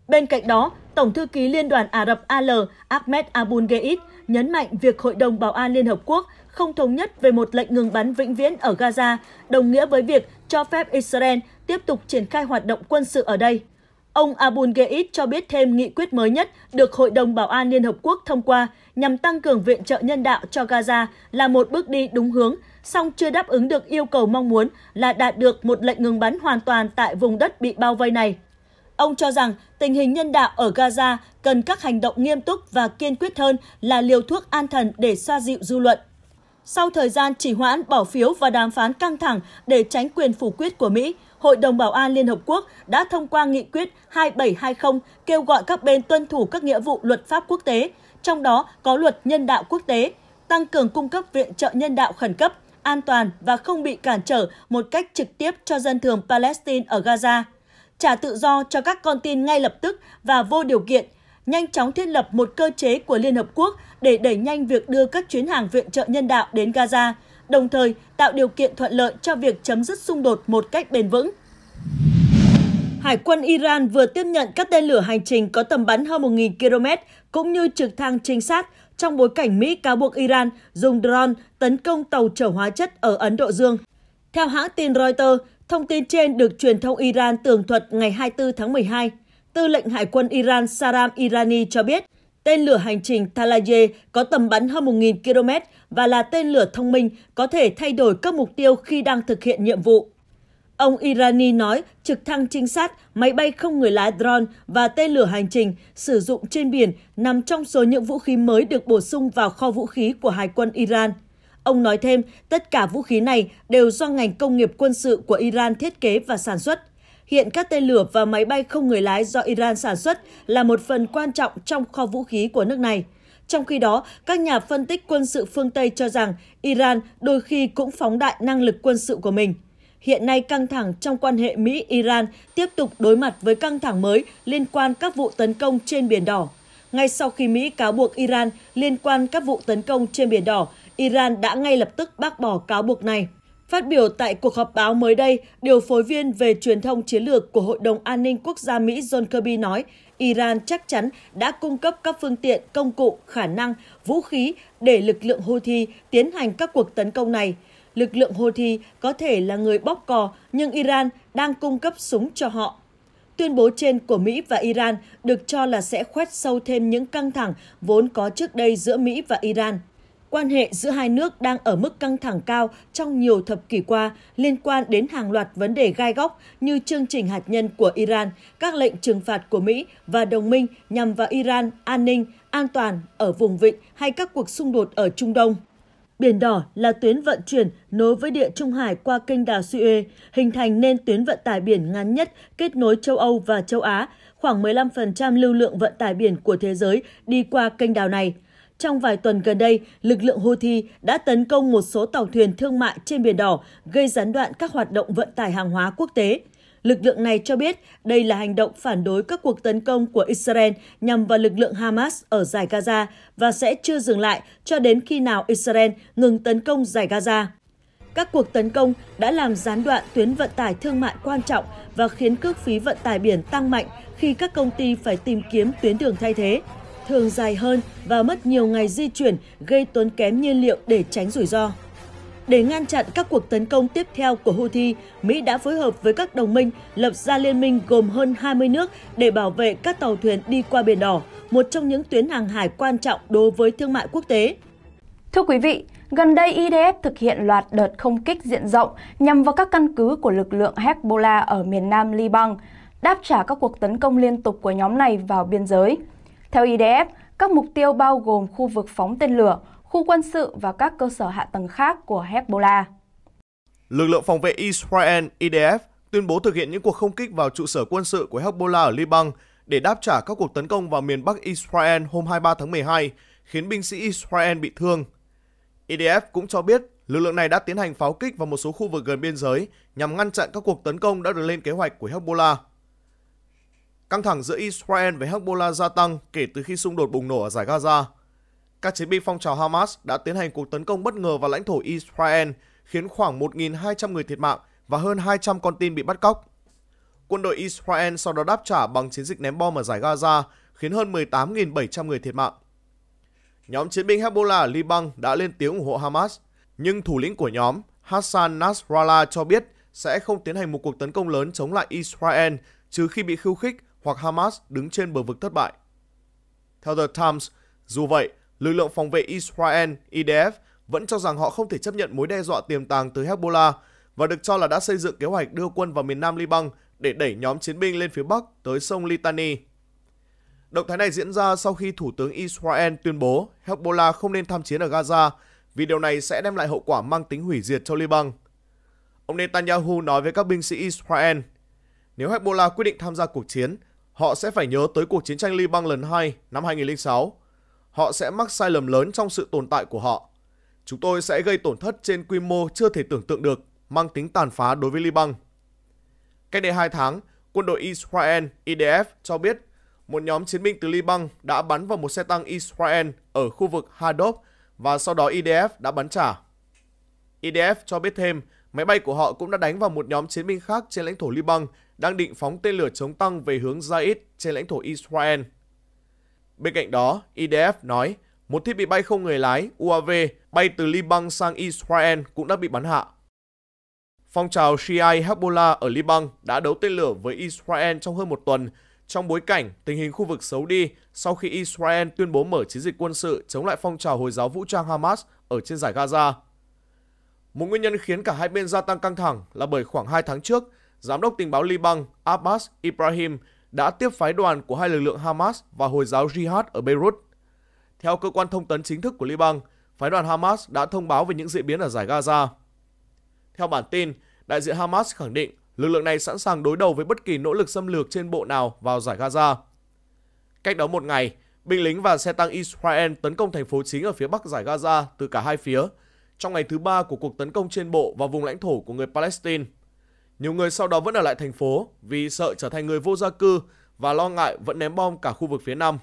Bên cạnh đó, Tổng thư ký Liên đoàn Ả Rập AL Ahmed Abul Geit nhấn mạnh việc Hội đồng Bảo an Liên Hợp Quốc không thống nhất về một lệnh ngừng bắn vĩnh viễn ở Gaza, đồng nghĩa với việc cho phép Israel tiếp tục triển khai hoạt động quân sự ở đây. Ông Abul Geit cho biết thêm nghị quyết mới nhất được Hội đồng Bảo an Liên Hợp Quốc thông qua nhằm tăng cường viện trợ nhân đạo cho Gaza là một bước đi đúng hướng, song chưa đáp ứng được yêu cầu mong muốn là đạt được một lệnh ngừng bắn hoàn toàn tại vùng đất bị bao vây này. Ông cho rằng tình hình nhân đạo ở Gaza cần các hành động nghiêm túc và kiên quyết hơn là liều thuốc an thần để xoa dịu dư luận. Sau thời gian chỉ hoãn bỏ phiếu và đàm phán căng thẳng để tránh quyền phủ quyết của Mỹ, Hội đồng Bảo an Liên Hợp Quốc đã thông qua nghị quyết 2720 kêu gọi các bên tuân thủ các nghĩa vụ luật pháp quốc tế, trong đó có luật nhân đạo quốc tế, tăng cường cung cấp viện trợ nhân đạo khẩn cấp, an toàn và không bị cản trở một cách trực tiếp cho dân thường Palestine ở Gaza trả tự do cho các con tin ngay lập tức và vô điều kiện, nhanh chóng thiết lập một cơ chế của Liên Hợp Quốc để đẩy nhanh việc đưa các chuyến hàng viện trợ nhân đạo đến Gaza, đồng thời tạo điều kiện thuận lợi cho việc chấm dứt xung đột một cách bền vững. Hải quân Iran vừa tiếp nhận các tên lửa hành trình có tầm bắn hơn 1.000 km cũng như trực thăng trinh sát trong bối cảnh Mỹ cáo buộc Iran dùng drone tấn công tàu chở hóa chất ở Ấn Độ Dương. Theo hãng tin Reuters, Thông tin trên được truyền thông Iran tường thuật ngày 24 tháng 12. Tư lệnh Hải quân Iran Saram Irani cho biết, tên lửa hành trình Talaye có tầm bắn hơn 1.000 km và là tên lửa thông minh có thể thay đổi các mục tiêu khi đang thực hiện nhiệm vụ. Ông Irani nói trực thăng trinh sát, máy bay không người lái drone và tên lửa hành trình sử dụng trên biển nằm trong số những vũ khí mới được bổ sung vào kho vũ khí của Hải quân Iran. Ông nói thêm, tất cả vũ khí này đều do ngành công nghiệp quân sự của Iran thiết kế và sản xuất. Hiện các tên lửa và máy bay không người lái do Iran sản xuất là một phần quan trọng trong kho vũ khí của nước này. Trong khi đó, các nhà phân tích quân sự phương Tây cho rằng Iran đôi khi cũng phóng đại năng lực quân sự của mình. Hiện nay căng thẳng trong quan hệ Mỹ-Iran tiếp tục đối mặt với căng thẳng mới liên quan các vụ tấn công trên Biển Đỏ. Ngay sau khi Mỹ cáo buộc Iran liên quan các vụ tấn công trên Biển Đỏ, Iran đã ngay lập tức bác bỏ cáo buộc này. Phát biểu tại cuộc họp báo mới đây, điều phối viên về truyền thông chiến lược của Hội đồng An ninh Quốc gia Mỹ John Kirby nói Iran chắc chắn đã cung cấp các phương tiện, công cụ, khả năng, vũ khí để lực lượng Houthi tiến hành các cuộc tấn công này. Lực lượng Houthi có thể là người bóp cò, nhưng Iran đang cung cấp súng cho họ. Tuyên bố trên của Mỹ và Iran được cho là sẽ khoét sâu thêm những căng thẳng vốn có trước đây giữa Mỹ và Iran quan hệ giữa hai nước đang ở mức căng thẳng cao trong nhiều thập kỷ qua liên quan đến hàng loạt vấn đề gai góc như chương trình hạt nhân của Iran, các lệnh trừng phạt của Mỹ và đồng minh nhằm vào Iran, an ninh, an toàn ở vùng vịnh hay các cuộc xung đột ở Trung Đông. Biển Đỏ là tuyến vận chuyển nối với địa Trung Hải qua kênh đào Suez, hình thành nên tuyến vận tải biển ngắn nhất kết nối châu Âu và châu Á. Khoảng 15% lưu lượng vận tải biển của thế giới đi qua kênh đào này trong vài tuần gần đây, lực lượng Houthi đã tấn công một số tàu thuyền thương mại trên Biển Đỏ, gây gián đoạn các hoạt động vận tải hàng hóa quốc tế. Lực lượng này cho biết đây là hành động phản đối các cuộc tấn công của Israel nhằm vào lực lượng Hamas ở giải Gaza và sẽ chưa dừng lại cho đến khi nào Israel ngừng tấn công giải Gaza. Các cuộc tấn công đã làm gián đoạn tuyến vận tải thương mại quan trọng và khiến cước phí vận tải biển tăng mạnh khi các công ty phải tìm kiếm tuyến đường thay thế thường dài hơn và mất nhiều ngày di chuyển gây tốn kém nhiên liệu để tránh rủi ro. Để ngăn chặn các cuộc tấn công tiếp theo của Houthi, Mỹ đã phối hợp với các đồng minh lập ra liên minh gồm hơn 20 nước để bảo vệ các tàu thuyền đi qua Biển Đỏ, một trong những tuyến hàng hải quan trọng đối với thương mại quốc tế. Thưa quý vị, gần đây IDF thực hiện loạt đợt không kích diện rộng nhằm vào các căn cứ của lực lượng Hezbollah ở miền nam Liban, đáp trả các cuộc tấn công liên tục của nhóm này vào biên giới. Theo IDF, e các mục tiêu bao gồm khu vực phóng tên lửa, khu quân sự và các cơ sở hạ tầng khác của Hezbollah. Lực lượng phòng vệ Israel IDF e tuyên bố thực hiện những cuộc không kích vào trụ sở quân sự của Hezbollah ở Liban để đáp trả các cuộc tấn công vào miền Bắc Israel hôm 23 tháng 12, khiến binh sĩ Israel bị thương. IDF e cũng cho biết lực lượng này đã tiến hành pháo kích vào một số khu vực gần biên giới nhằm ngăn chặn các cuộc tấn công đã được lên kế hoạch của Hezbollah. Căng thẳng giữa Israel với Hezbollah gia tăng kể từ khi xung đột bùng nổ ở giải Gaza. Các chiến binh phong trào Hamas đã tiến hành cuộc tấn công bất ngờ vào lãnh thổ Israel, khiến khoảng 1.200 người thiệt mạng và hơn 200 con tin bị bắt cóc. Quân đội Israel sau đó đáp trả bằng chiến dịch ném bom ở giải Gaza, khiến hơn 18.700 người thiệt mạng. Nhóm chiến binh Hezbollah ở Liban đã lên tiếng ủng hộ Hamas, nhưng thủ lĩnh của nhóm Hassan Nasrallah cho biết sẽ không tiến hành một cuộc tấn công lớn chống lại Israel trừ khi bị khiêu khích hoặc Hamas đứng trên bờ vực thất bại. Theo The Times, dù vậy, lực lượng phòng vệ Israel IDF vẫn cho rằng họ không thể chấp nhận mối đe dọa tiềm tàng từ Hezbollah và được cho là đã xây dựng kế hoạch đưa quân vào miền nam Liban để đẩy nhóm chiến binh lên phía bắc tới sông Litani. Động thái này diễn ra sau khi Thủ tướng Israel tuyên bố Hezbollah không nên tham chiến ở Gaza vì điều này sẽ đem lại hậu quả mang tính hủy diệt cho Liban. Ông Netanyahu nói với các binh sĩ Israel, nếu Hezbollah quyết định tham gia cuộc chiến, Họ sẽ phải nhớ tới cuộc chiến tranh Liban lần 2 năm 2006. Họ sẽ mắc sai lầm lớn trong sự tồn tại của họ. Chúng tôi sẽ gây tổn thất trên quy mô chưa thể tưởng tượng được, mang tính tàn phá đối với Liban. Cách đây 2 tháng, quân đội Israel IDF cho biết một nhóm chiến binh từ Liban đã bắn vào một xe tăng Israel ở khu vực Hadov và sau đó IDF đã bắn trả. IDF cho biết thêm, máy bay của họ cũng đã đánh vào một nhóm chiến binh khác trên lãnh thổ Liban đang định phóng tên lửa chống tăng về hướng Zaid trên lãnh thổ Israel. Bên cạnh đó, IDF nói một thiết bị bay không người lái UAV bay từ Liban sang Israel cũng đã bị bắn hạ. Phong trào Shia Hezbollah ở Liban đã đấu tên lửa với Israel trong hơn một tuần trong bối cảnh tình hình khu vực xấu đi sau khi Israel tuyên bố mở chiến dịch quân sự chống lại phong trào Hồi giáo vũ trang Hamas ở trên giải Gaza. Một nguyên nhân khiến cả hai bên gia tăng căng thẳng là bởi khoảng 2 tháng trước, Giám đốc tình báo Liban Abbas Ibrahim đã tiếp phái đoàn của hai lực lượng Hamas và Hồi giáo Jihad ở Beirut. Theo cơ quan thông tấn chính thức của Liban, phái đoàn Hamas đã thông báo về những diễn biến ở giải Gaza. Theo bản tin, đại diện Hamas khẳng định lực lượng này sẵn sàng đối đầu với bất kỳ nỗ lực xâm lược trên bộ nào vào giải Gaza. Cách đó một ngày, binh lính và xe tăng Israel tấn công thành phố chính ở phía bắc giải Gaza từ cả hai phía trong ngày thứ ba của cuộc tấn công trên bộ vào vùng lãnh thổ của người Palestine. Nhiều người sau đó vẫn ở lại thành phố vì sợ trở thành người vô gia cư và lo ngại vẫn ném bom cả khu vực phía Nam.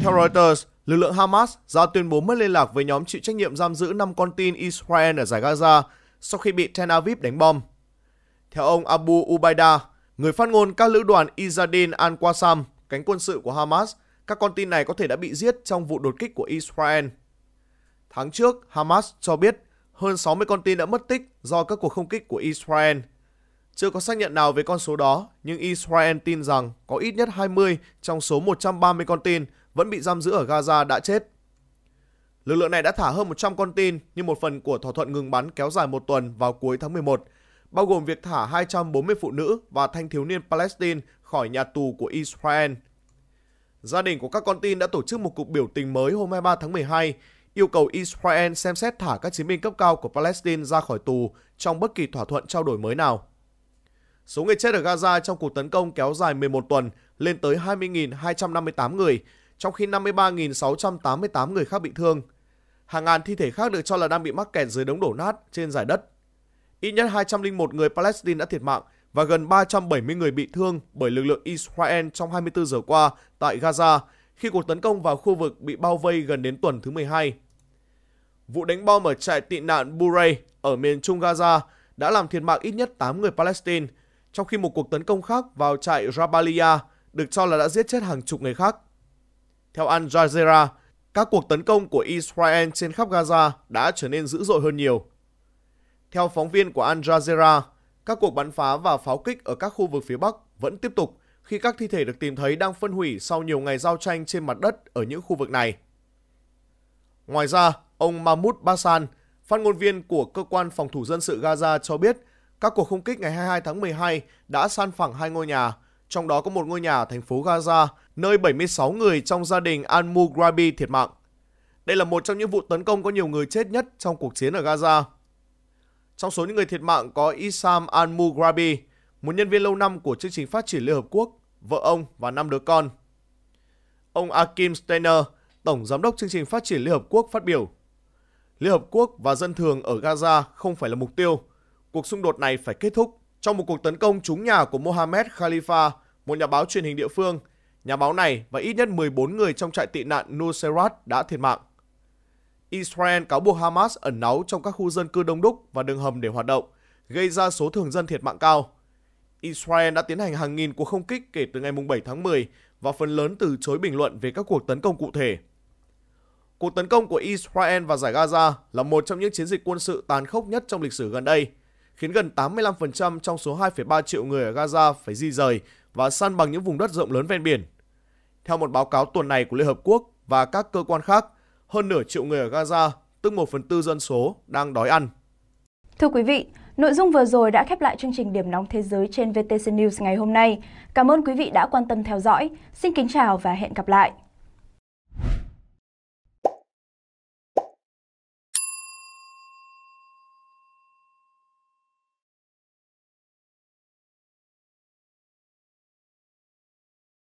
Theo Reuters, lực lượng Hamas ra tuyên bố mất liên lạc với nhóm chịu trách nhiệm giam giữ 5 con tin Israel ở giải Gaza sau khi bị Tel Aviv đánh bom. Theo ông Abu Ubaida, người phát ngôn các lữ đoàn Izadin al-Qassam, cánh quân sự của Hamas, các con tin này có thể đã bị giết trong vụ đột kích của Israel Tháng trước, Hamas cho biết hơn 60 con tin đã mất tích do các cuộc không kích của Israel. Chưa có xác nhận nào về con số đó, nhưng Israel tin rằng có ít nhất 20 trong số 130 con tin vẫn bị giam giữ ở Gaza đã chết. Lực lượng này đã thả hơn 100 con tin như một phần của thỏa thuận ngừng bắn kéo dài một tuần vào cuối tháng 11, bao gồm việc thả 240 phụ nữ và thanh thiếu niên Palestine khỏi nhà tù của Israel. Gia đình của các con tin đã tổ chức một cuộc biểu tình mới hôm 23 tháng 12 yêu cầu Israel xem xét thả các chiến binh cấp cao của Palestine ra khỏi tù trong bất kỳ thỏa thuận trao đổi mới nào. Số người chết ở Gaza trong cuộc tấn công kéo dài 11 tuần lên tới 20.258 người, trong khi 53.688 người khác bị thương. Hàng ngàn thi thể khác được cho là đang bị mắc kẹt dưới đống đổ nát trên giải đất. Ít nhất 201 người Palestine đã thiệt mạng và gần 370 người bị thương bởi lực lượng Israel trong 24 giờ qua tại Gaza khi cuộc tấn công vào khu vực bị bao vây gần đến tuần thứ 12. Vụ đánh bom ở trại tị nạn Buray ở miền trung Gaza đã làm thiệt mạng ít nhất 8 người Palestine, trong khi một cuộc tấn công khác vào trại Rabalia được cho là đã giết chết hàng chục người khác. Theo Al Jazeera, các cuộc tấn công của Israel trên khắp Gaza đã trở nên dữ dội hơn nhiều. Theo phóng viên của Al Jazeera, các cuộc bắn phá và pháo kích ở các khu vực phía Bắc vẫn tiếp tục khi các thi thể được tìm thấy đang phân hủy sau nhiều ngày giao tranh trên mặt đất ở những khu vực này. Ngoài ra, Ông Mahmoud Basan, phát ngôn viên của cơ quan phòng thủ dân sự Gaza cho biết, các cuộc không kích ngày 22 tháng 12 đã san phẳng hai ngôi nhà, trong đó có một ngôi nhà ở thành phố Gaza, nơi 76 người trong gia đình al-Mughrabi thiệt mạng. Đây là một trong những vụ tấn công có nhiều người chết nhất trong cuộc chiến ở Gaza. Trong số những người thiệt mạng có Isam al-Mughrabi, một nhân viên lâu năm của chương trình phát triển Liên Hợp Quốc, vợ ông và năm đứa con. Ông Akim Steiner, Tổng Giám đốc chương trình phát triển Liên Hợp Quốc phát biểu. Liên Hợp Quốc và dân thường ở Gaza không phải là mục tiêu. Cuộc xung đột này phải kết thúc. Trong một cuộc tấn công trúng nhà của Mohammed Khalifa, một nhà báo truyền hình địa phương, nhà báo này và ít nhất 14 người trong trại tị nạn Nuseirat đã thiệt mạng. Israel cáo buộc Hamas ẩn náu trong các khu dân cư đông đúc và đường hầm để hoạt động, gây ra số thường dân thiệt mạng cao. Israel đã tiến hành hàng nghìn cuộc không kích kể từ ngày 7 tháng 10 và phần lớn từ chối bình luận về các cuộc tấn công cụ thể. Cuộc tấn công của Israel vào giải Gaza là một trong những chiến dịch quân sự tàn khốc nhất trong lịch sử gần đây, khiến gần 85% trong số 2,3 triệu người ở Gaza phải di rời và săn bằng những vùng đất rộng lớn ven biển. Theo một báo cáo tuần này của Liên Hợp Quốc và các cơ quan khác, hơn nửa triệu người ở Gaza, tức 1 phần tư dân số, đang đói ăn. Thưa quý vị, nội dung vừa rồi đã khép lại chương trình Điểm nóng thế giới trên VTC News ngày hôm nay. Cảm ơn quý vị đã quan tâm theo dõi. Xin kính chào và hẹn gặp lại.